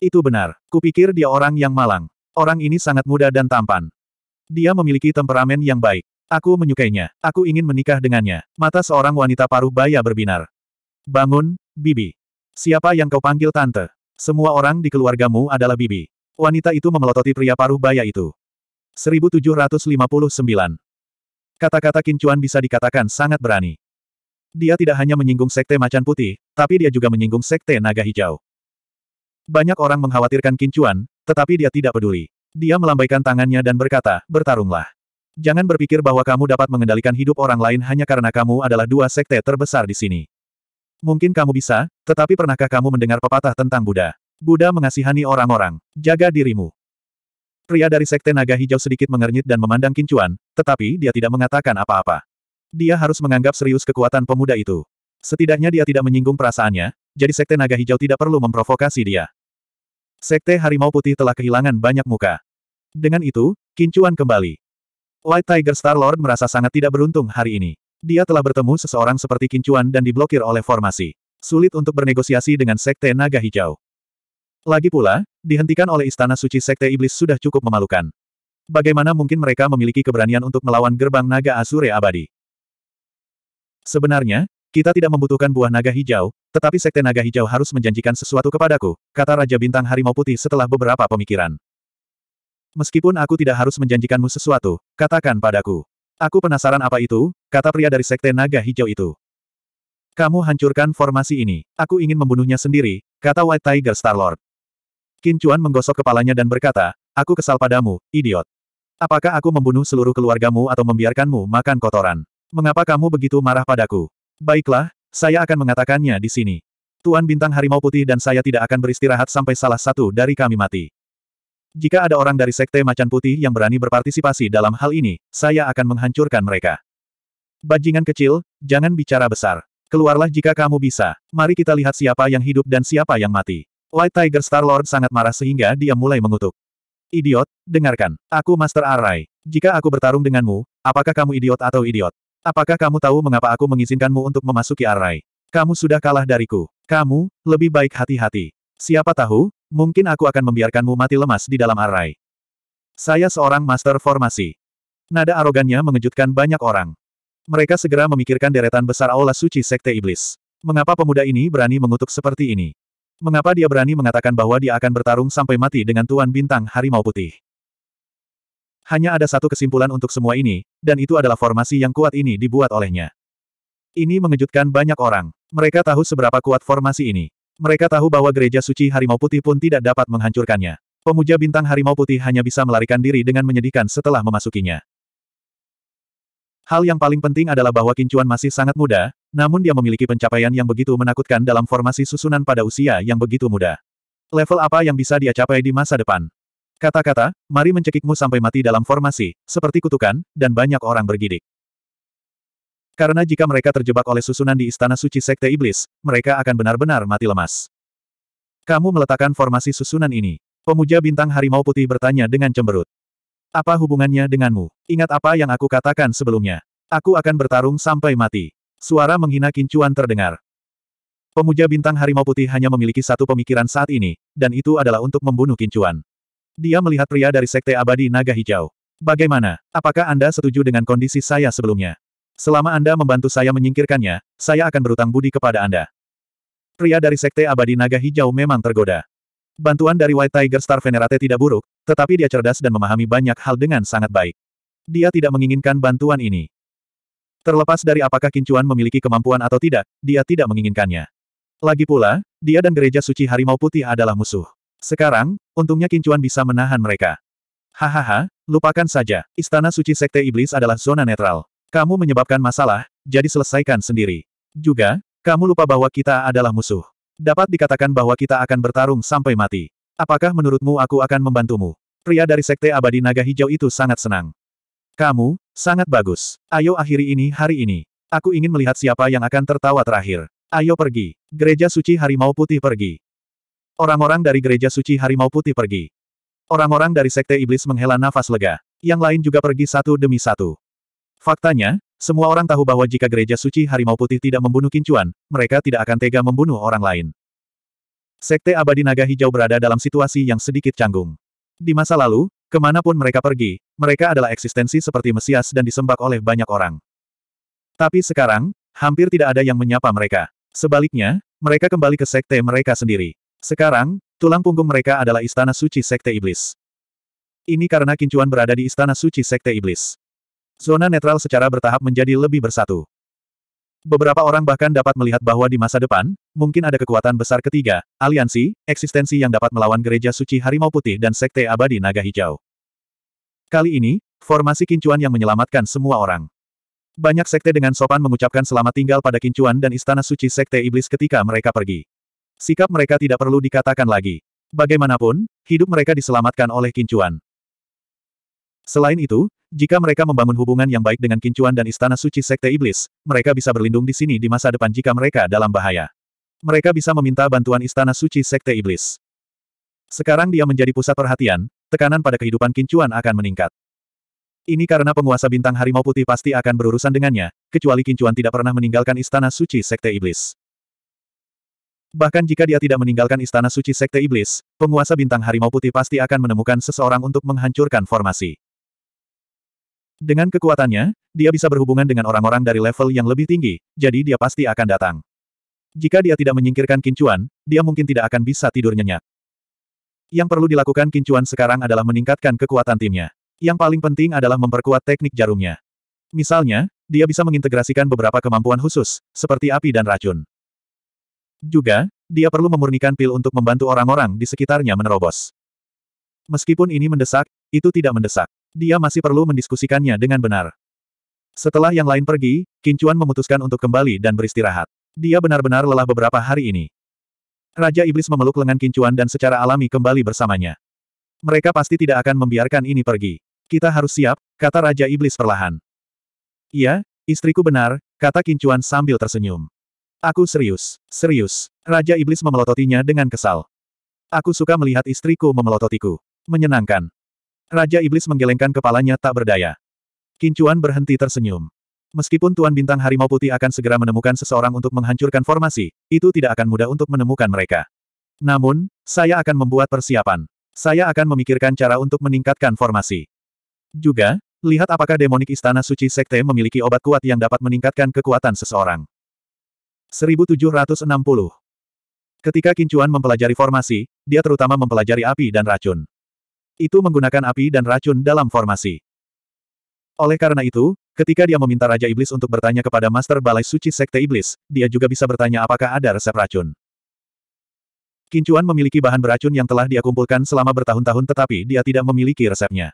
Itu benar. Kupikir dia orang yang malang. Orang ini sangat muda dan tampan. Dia memiliki temperamen yang baik. Aku menyukainya. Aku ingin menikah dengannya. Mata seorang wanita paruh baya berbinar. Bangun, Bibi. Siapa yang kau panggil tante? Semua orang di keluargamu adalah Bibi. Wanita itu memelototi pria paruh baya itu. 1759. Kata-kata Kincuan bisa dikatakan sangat berani. Dia tidak hanya menyinggung sekte macan putih, tapi dia juga menyinggung sekte naga hijau. Banyak orang mengkhawatirkan Kincuan, tetapi dia tidak peduli. Dia melambaikan tangannya dan berkata, bertarunglah. Jangan berpikir bahwa kamu dapat mengendalikan hidup orang lain hanya karena kamu adalah dua sekte terbesar di sini. Mungkin kamu bisa, tetapi pernahkah kamu mendengar pepatah tentang Buddha? Buddha mengasihani orang-orang. Jaga dirimu. Pria dari Sekte Naga Hijau sedikit mengernyit dan memandang Kincuan, tetapi dia tidak mengatakan apa-apa. Dia harus menganggap serius kekuatan pemuda itu. Setidaknya dia tidak menyinggung perasaannya, jadi Sekte Naga Hijau tidak perlu memprovokasi dia. Sekte Harimau Putih telah kehilangan banyak muka. Dengan itu, Kincuan kembali. White Tiger Star-Lord merasa sangat tidak beruntung hari ini. Dia telah bertemu seseorang seperti Kincuan dan diblokir oleh formasi. Sulit untuk bernegosiasi dengan Sekte Naga Hijau. Lagi pula, dihentikan oleh Istana Suci Sekte Iblis sudah cukup memalukan. Bagaimana mungkin mereka memiliki keberanian untuk melawan gerbang Naga Azure Abadi? Sebenarnya, kita tidak membutuhkan buah naga hijau, tetapi sekte naga hijau harus menjanjikan sesuatu kepadaku, kata Raja Bintang Harimau Putih setelah beberapa pemikiran. Meskipun aku tidak harus menjanjikanmu sesuatu, katakan padaku. Aku penasaran apa itu, kata pria dari sekte naga hijau itu. Kamu hancurkan formasi ini, aku ingin membunuhnya sendiri, kata White Tiger Starlord. Qin Chuan menggosok kepalanya dan berkata, aku kesal padamu, idiot. Apakah aku membunuh seluruh keluargamu atau membiarkanmu makan kotoran? Mengapa kamu begitu marah padaku? Baiklah, saya akan mengatakannya di sini. Tuan Bintang Harimau Putih dan saya tidak akan beristirahat sampai salah satu dari kami mati. Jika ada orang dari Sekte Macan Putih yang berani berpartisipasi dalam hal ini, saya akan menghancurkan mereka. Bajingan kecil, jangan bicara besar. Keluarlah jika kamu bisa. Mari kita lihat siapa yang hidup dan siapa yang mati. White Tiger Star-Lord sangat marah sehingga dia mulai mengutuk. Idiot, dengarkan. Aku Master Arai. Jika aku bertarung denganmu, apakah kamu idiot atau idiot? Apakah kamu tahu mengapa aku mengizinkanmu untuk memasuki Arai? Kamu sudah kalah dariku. Kamu, lebih baik hati-hati. Siapa tahu, mungkin aku akan membiarkanmu mati lemas di dalam Arai. Saya seorang master formasi. Nada arogannya mengejutkan banyak orang. Mereka segera memikirkan deretan besar aula suci Sekte Iblis. Mengapa pemuda ini berani mengutuk seperti ini? Mengapa dia berani mengatakan bahwa dia akan bertarung sampai mati dengan Tuan Bintang Harimau Putih? Hanya ada satu kesimpulan untuk semua ini, dan itu adalah formasi yang kuat ini dibuat olehnya. Ini mengejutkan banyak orang. Mereka tahu seberapa kuat formasi ini. Mereka tahu bahwa gereja suci harimau putih pun tidak dapat menghancurkannya. Pemuja bintang harimau putih hanya bisa melarikan diri dengan menyedihkan setelah memasukinya. Hal yang paling penting adalah bahwa Kincuan masih sangat muda, namun dia memiliki pencapaian yang begitu menakutkan dalam formasi susunan pada usia yang begitu muda. Level apa yang bisa dia capai di masa depan? Kata-kata, mari mencekikmu sampai mati dalam formasi, seperti kutukan, dan banyak orang bergidik. Karena jika mereka terjebak oleh susunan di Istana Suci Sekte Iblis, mereka akan benar-benar mati lemas. Kamu meletakkan formasi susunan ini. Pemuja bintang harimau putih bertanya dengan cemberut. Apa hubungannya denganmu? Ingat apa yang aku katakan sebelumnya. Aku akan bertarung sampai mati. Suara menghina kincuan terdengar. Pemuja bintang harimau putih hanya memiliki satu pemikiran saat ini, dan itu adalah untuk membunuh kincuan. Dia melihat pria dari Sekte Abadi Naga Hijau. Bagaimana? Apakah Anda setuju dengan kondisi saya sebelumnya? Selama Anda membantu saya menyingkirkannya, saya akan berutang budi kepada Anda. Pria dari Sekte Abadi Naga Hijau memang tergoda. Bantuan dari White Tiger Star Venerate tidak buruk, tetapi dia cerdas dan memahami banyak hal dengan sangat baik. Dia tidak menginginkan bantuan ini. Terlepas dari apakah Kincuan memiliki kemampuan atau tidak, dia tidak menginginkannya. Lagi pula, dia dan gereja suci Harimau Putih adalah musuh. Sekarang, untungnya Kincuan bisa menahan mereka. Hahaha, lupakan saja. Istana suci Sekte Iblis adalah zona netral. Kamu menyebabkan masalah, jadi selesaikan sendiri. Juga, kamu lupa bahwa kita adalah musuh. Dapat dikatakan bahwa kita akan bertarung sampai mati. Apakah menurutmu aku akan membantumu? Pria dari Sekte Abadi Naga Hijau itu sangat senang. Kamu, sangat bagus. Ayo akhiri ini hari ini. Aku ingin melihat siapa yang akan tertawa terakhir. Ayo pergi. Gereja Suci Harimau Putih pergi. Orang-orang dari gereja suci Harimau Putih pergi. Orang-orang dari sekte iblis menghela nafas lega. Yang lain juga pergi satu demi satu. Faktanya, semua orang tahu bahwa jika gereja suci Harimau Putih tidak membunuh kincuan, mereka tidak akan tega membunuh orang lain. Sekte abadi naga hijau berada dalam situasi yang sedikit canggung. Di masa lalu, kemanapun mereka pergi, mereka adalah eksistensi seperti Mesias dan disembah oleh banyak orang. Tapi sekarang, hampir tidak ada yang menyapa mereka. Sebaliknya, mereka kembali ke sekte mereka sendiri. Sekarang, tulang punggung mereka adalah Istana Suci Sekte Iblis. Ini karena kincuan berada di Istana Suci Sekte Iblis. Zona netral secara bertahap menjadi lebih bersatu. Beberapa orang bahkan dapat melihat bahwa di masa depan, mungkin ada kekuatan besar ketiga, aliansi, eksistensi yang dapat melawan Gereja Suci Harimau Putih dan Sekte Abadi Naga Hijau. Kali ini, formasi kincuan yang menyelamatkan semua orang. Banyak sekte dengan sopan mengucapkan selamat tinggal pada kincuan dan istana suci sekte iblis ketika mereka pergi. Sikap mereka tidak perlu dikatakan lagi. Bagaimanapun, hidup mereka diselamatkan oleh kincuan. Selain itu, jika mereka membangun hubungan yang baik dengan kincuan dan istana suci Sekte Iblis, mereka bisa berlindung di sini di masa depan jika mereka dalam bahaya. Mereka bisa meminta bantuan istana suci Sekte Iblis. Sekarang dia menjadi pusat perhatian, tekanan pada kehidupan kincuan akan meningkat. Ini karena penguasa bintang harimau putih pasti akan berurusan dengannya, kecuali kincuan tidak pernah meninggalkan istana suci Sekte Iblis. Bahkan jika dia tidak meninggalkan istana suci Sekte Iblis, penguasa bintang harimau putih pasti akan menemukan seseorang untuk menghancurkan formasi. Dengan kekuatannya, dia bisa berhubungan dengan orang-orang dari level yang lebih tinggi, jadi dia pasti akan datang. Jika dia tidak menyingkirkan kincuan, dia mungkin tidak akan bisa tidur nyenyak. Yang perlu dilakukan kincuan sekarang adalah meningkatkan kekuatan timnya. Yang paling penting adalah memperkuat teknik jarumnya. Misalnya, dia bisa mengintegrasikan beberapa kemampuan khusus, seperti api dan racun. Juga, dia perlu memurnikan pil untuk membantu orang-orang di sekitarnya menerobos. Meskipun ini mendesak, itu tidak mendesak. Dia masih perlu mendiskusikannya dengan benar. Setelah yang lain pergi, Kincuan memutuskan untuk kembali dan beristirahat. Dia benar-benar lelah beberapa hari ini. Raja Iblis memeluk lengan Kincuan dan secara alami kembali bersamanya. Mereka pasti tidak akan membiarkan ini pergi. Kita harus siap, kata Raja Iblis perlahan. Iya, istriku benar, kata Kincuan sambil tersenyum. Aku serius, serius. Raja Iblis memelototinya dengan kesal. Aku suka melihat istriku memelototiku. Menyenangkan. Raja Iblis menggelengkan kepalanya tak berdaya. Kincuan berhenti tersenyum. Meskipun Tuan Bintang Harimau Putih akan segera menemukan seseorang untuk menghancurkan formasi, itu tidak akan mudah untuk menemukan mereka. Namun, saya akan membuat persiapan. Saya akan memikirkan cara untuk meningkatkan formasi. Juga, lihat apakah demonik istana suci sekte memiliki obat kuat yang dapat meningkatkan kekuatan seseorang. 1760. Ketika Kincuan mempelajari formasi, dia terutama mempelajari api dan racun. Itu menggunakan api dan racun dalam formasi. Oleh karena itu, ketika dia meminta Raja Iblis untuk bertanya kepada Master Balai Suci Sekte Iblis, dia juga bisa bertanya apakah ada resep racun. Kincuan memiliki bahan beracun yang telah dia kumpulkan selama bertahun-tahun tetapi dia tidak memiliki resepnya.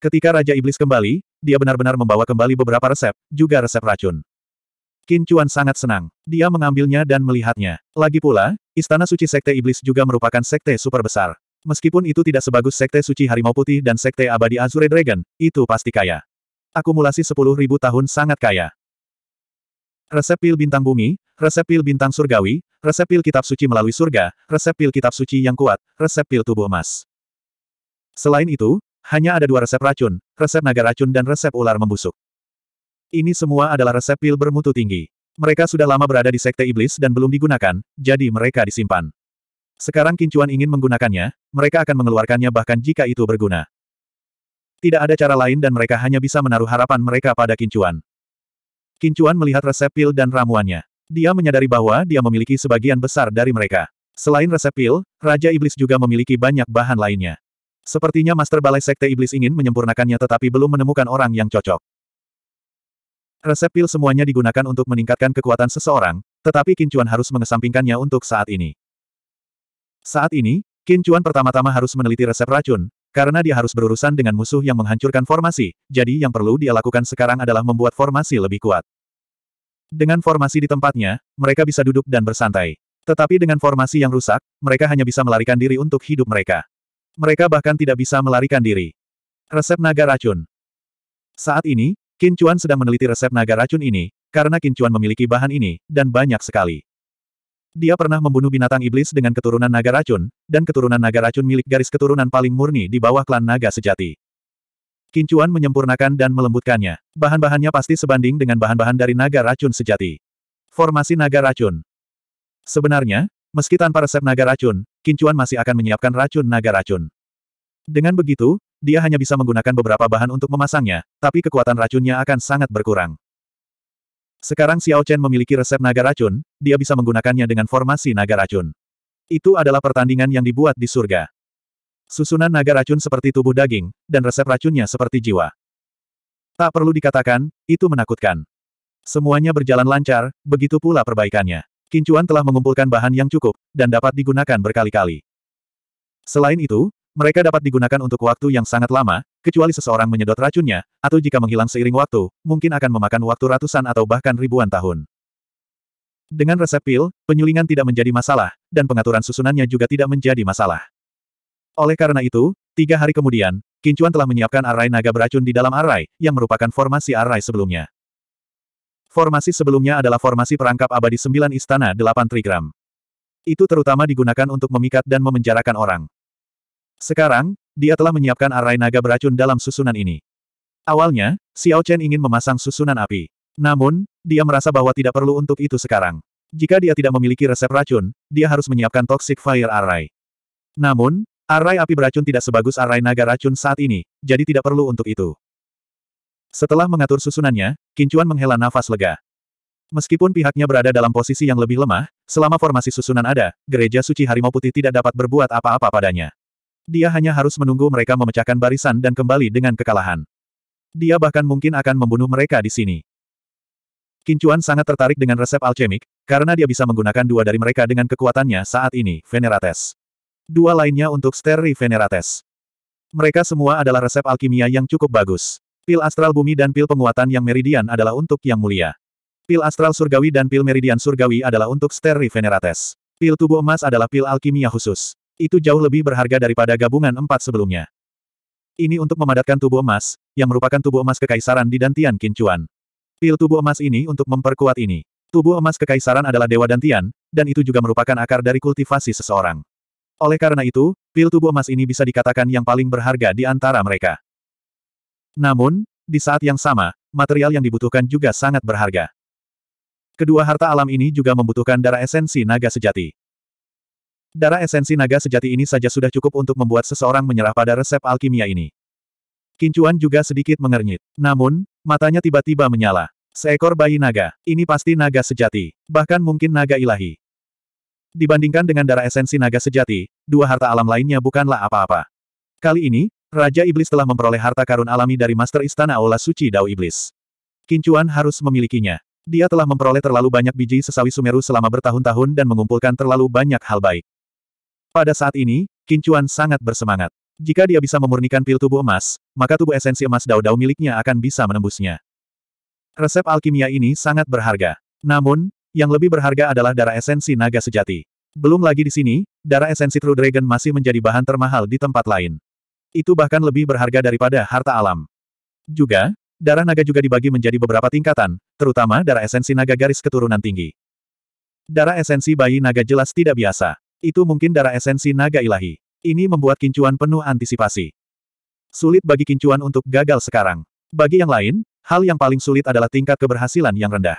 Ketika Raja Iblis kembali, dia benar-benar membawa kembali beberapa resep, juga resep racun. Qin Chuan sangat senang. Dia mengambilnya dan melihatnya. Lagi pula, Istana Suci Sekte Iblis juga merupakan sekte super besar. Meskipun itu tidak sebagus Sekte Suci Harimau Putih dan Sekte Abadi Azure Dragon, itu pasti kaya. Akumulasi 10.000 tahun sangat kaya. Resep pil bintang bumi, resep pil bintang surgawi, resep pil kitab suci melalui surga, resep pil kitab suci yang kuat, resep pil tubuh emas. Selain itu, hanya ada dua resep racun, resep naga racun dan resep ular membusuk. Ini semua adalah resep pil bermutu tinggi. Mereka sudah lama berada di sekte iblis dan belum digunakan, jadi mereka disimpan. Sekarang Kincuan ingin menggunakannya, mereka akan mengeluarkannya bahkan jika itu berguna. Tidak ada cara lain dan mereka hanya bisa menaruh harapan mereka pada Kincuan. Kincuan melihat resep pil dan ramuannya. Dia menyadari bahwa dia memiliki sebagian besar dari mereka. Selain resep pil, Raja Iblis juga memiliki banyak bahan lainnya. Sepertinya Master Balai Sekte Iblis ingin menyempurnakannya tetapi belum menemukan orang yang cocok. Resep pil semuanya digunakan untuk meningkatkan kekuatan seseorang, tetapi Kincuan harus mengesampingkannya untuk saat ini. Saat ini, Kincuan pertama-tama harus meneliti resep racun, karena dia harus berurusan dengan musuh yang menghancurkan formasi, jadi yang perlu dia lakukan sekarang adalah membuat formasi lebih kuat. Dengan formasi di tempatnya, mereka bisa duduk dan bersantai. Tetapi dengan formasi yang rusak, mereka hanya bisa melarikan diri untuk hidup mereka. Mereka bahkan tidak bisa melarikan diri. Resep naga racun. Saat ini, Qin Chuan sedang meneliti resep naga racun ini, karena Qin Chuan memiliki bahan ini, dan banyak sekali. Dia pernah membunuh binatang iblis dengan keturunan naga racun, dan keturunan naga racun milik garis keturunan paling murni di bawah klan naga sejati. Qin Chuan menyempurnakan dan melembutkannya. Bahan-bahannya pasti sebanding dengan bahan-bahan dari naga racun sejati. Formasi naga racun. Sebenarnya, meski tanpa resep naga racun, Qin Chuan masih akan menyiapkan racun naga racun. Dengan begitu, dia hanya bisa menggunakan beberapa bahan untuk memasangnya, tapi kekuatan racunnya akan sangat berkurang. Sekarang Xiao Chen memiliki resep naga racun, dia bisa menggunakannya dengan formasi naga racun. Itu adalah pertandingan yang dibuat di surga. Susunan naga racun seperti tubuh daging, dan resep racunnya seperti jiwa. Tak perlu dikatakan, itu menakutkan. Semuanya berjalan lancar, begitu pula perbaikannya. Kincuan telah mengumpulkan bahan yang cukup, dan dapat digunakan berkali-kali. Selain itu, mereka dapat digunakan untuk waktu yang sangat lama, kecuali seseorang menyedot racunnya, atau jika menghilang seiring waktu, mungkin akan memakan waktu ratusan atau bahkan ribuan tahun. Dengan resep pil, penyulingan tidak menjadi masalah, dan pengaturan susunannya juga tidak menjadi masalah. Oleh karena itu, tiga hari kemudian, Kincuan telah menyiapkan arai naga beracun di dalam arai, yang merupakan formasi arai sebelumnya. Formasi sebelumnya adalah formasi perangkap abadi 9 Istana 8 Trigram. Itu terutama digunakan untuk memikat dan memenjarakan orang. Sekarang, dia telah menyiapkan arai naga beracun dalam susunan ini. Awalnya, Xiao Chen ingin memasang susunan api. Namun, dia merasa bahwa tidak perlu untuk itu sekarang. Jika dia tidak memiliki resep racun, dia harus menyiapkan toxic fire array. Namun, array api beracun tidak sebagus arai naga racun saat ini, jadi tidak perlu untuk itu. Setelah mengatur susunannya, Kincuan menghela nafas lega. Meskipun pihaknya berada dalam posisi yang lebih lemah, selama formasi susunan ada, gereja suci harimau putih tidak dapat berbuat apa-apa padanya. Dia hanya harus menunggu mereka memecahkan barisan dan kembali dengan kekalahan. Dia bahkan mungkin akan membunuh mereka di sini. Kincuan sangat tertarik dengan resep alchemik, karena dia bisa menggunakan dua dari mereka dengan kekuatannya saat ini, Venerates. Dua lainnya untuk Steri Venerates. Mereka semua adalah resep alkimia yang cukup bagus. Pil astral bumi dan pil penguatan yang meridian adalah untuk yang mulia. Pil astral surgawi dan pil meridian surgawi adalah untuk Steri Venerates. Pil tubuh emas adalah pil alkimia khusus. Itu jauh lebih berharga daripada gabungan empat sebelumnya. Ini untuk memadatkan tubuh emas, yang merupakan tubuh emas kekaisaran di Dantian Kincuan. Pil tubuh emas ini untuk memperkuat ini. Tubuh emas kekaisaran adalah dewa Dantian, dan itu juga merupakan akar dari kultivasi seseorang. Oleh karena itu, pil tubuh emas ini bisa dikatakan yang paling berharga di antara mereka. Namun, di saat yang sama, material yang dibutuhkan juga sangat berharga. Kedua harta alam ini juga membutuhkan darah esensi naga sejati. Darah esensi naga sejati ini saja sudah cukup untuk membuat seseorang menyerah pada resep alkimia ini. Kincuan juga sedikit mengernyit. Namun, matanya tiba-tiba menyala. Seekor bayi naga. Ini pasti naga sejati. Bahkan mungkin naga ilahi. Dibandingkan dengan darah esensi naga sejati, dua harta alam lainnya bukanlah apa-apa. Kali ini, Raja Iblis telah memperoleh harta karun alami dari Master Istana Aula Suci Dao Iblis. Kincuan harus memilikinya. Dia telah memperoleh terlalu banyak biji sesawi Sumeru selama bertahun-tahun dan mengumpulkan terlalu banyak hal baik. Pada saat ini, Kincuan sangat bersemangat. Jika dia bisa memurnikan pil tubuh emas, maka tubuh esensi emas Dao-Dao miliknya akan bisa menembusnya. Resep alkimia ini sangat berharga. Namun, yang lebih berharga adalah darah esensi naga sejati. Belum lagi di sini, darah esensi True Dragon masih menjadi bahan termahal di tempat lain. Itu bahkan lebih berharga daripada harta alam. Juga, darah naga juga dibagi menjadi beberapa tingkatan, terutama darah esensi naga garis keturunan tinggi. Darah esensi bayi naga jelas tidak biasa. Itu mungkin darah esensi naga ilahi. Ini membuat Kincuan penuh antisipasi. Sulit bagi Kincuan untuk gagal sekarang. Bagi yang lain, hal yang paling sulit adalah tingkat keberhasilan yang rendah.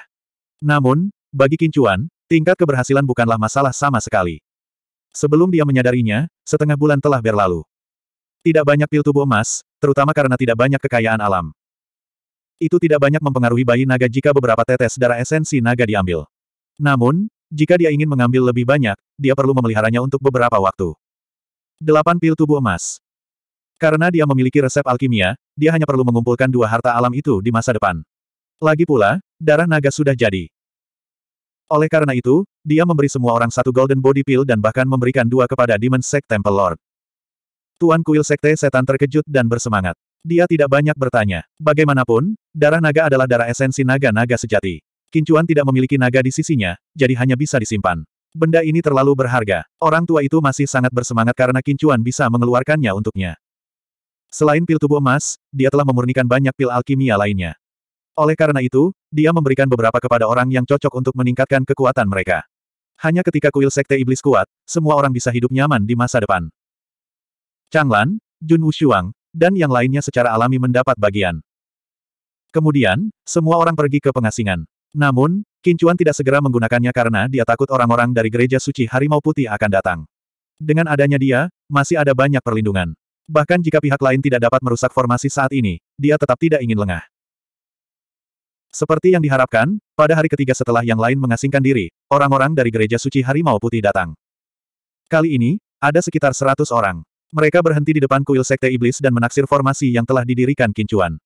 Namun, bagi Kincuan, tingkat keberhasilan bukanlah masalah sama sekali. Sebelum dia menyadarinya, setengah bulan telah berlalu. Tidak banyak pil tubuh emas, terutama karena tidak banyak kekayaan alam. Itu tidak banyak mempengaruhi bayi naga jika beberapa tetes darah esensi naga diambil. Namun, jika dia ingin mengambil lebih banyak, dia perlu memeliharanya untuk beberapa waktu. Delapan pil tubuh emas. Karena dia memiliki resep alkimia, dia hanya perlu mengumpulkan dua harta alam itu di masa depan. Lagi pula, darah naga sudah jadi. Oleh karena itu, dia memberi semua orang satu golden body pill dan bahkan memberikan dua kepada Demon Sect Temple Lord. Tuan Kuil Sekte Setan terkejut dan bersemangat. Dia tidak banyak bertanya. Bagaimanapun, darah naga adalah darah esensi naga-naga sejati. Kincuan tidak memiliki naga di sisinya, jadi hanya bisa disimpan. Benda ini terlalu berharga. Orang tua itu masih sangat bersemangat karena Kincuan bisa mengeluarkannya untuknya. Selain pil tubuh emas, dia telah memurnikan banyak pil alkimia lainnya. Oleh karena itu, dia memberikan beberapa kepada orang yang cocok untuk meningkatkan kekuatan mereka. Hanya ketika kuil sekte iblis kuat, semua orang bisa hidup nyaman di masa depan. Changlan, Jun Wushuang, dan yang lainnya secara alami mendapat bagian. Kemudian, semua orang pergi ke pengasingan. Namun, Kincuan tidak segera menggunakannya karena dia takut orang-orang dari gereja suci Harimau Putih akan datang. Dengan adanya dia, masih ada banyak perlindungan. Bahkan jika pihak lain tidak dapat merusak formasi saat ini, dia tetap tidak ingin lengah. Seperti yang diharapkan, pada hari ketiga setelah yang lain mengasingkan diri, orang-orang dari gereja suci Harimau Putih datang. Kali ini, ada sekitar 100 orang. Mereka berhenti di depan kuil Sekte Iblis dan menaksir formasi yang telah didirikan Kincuan.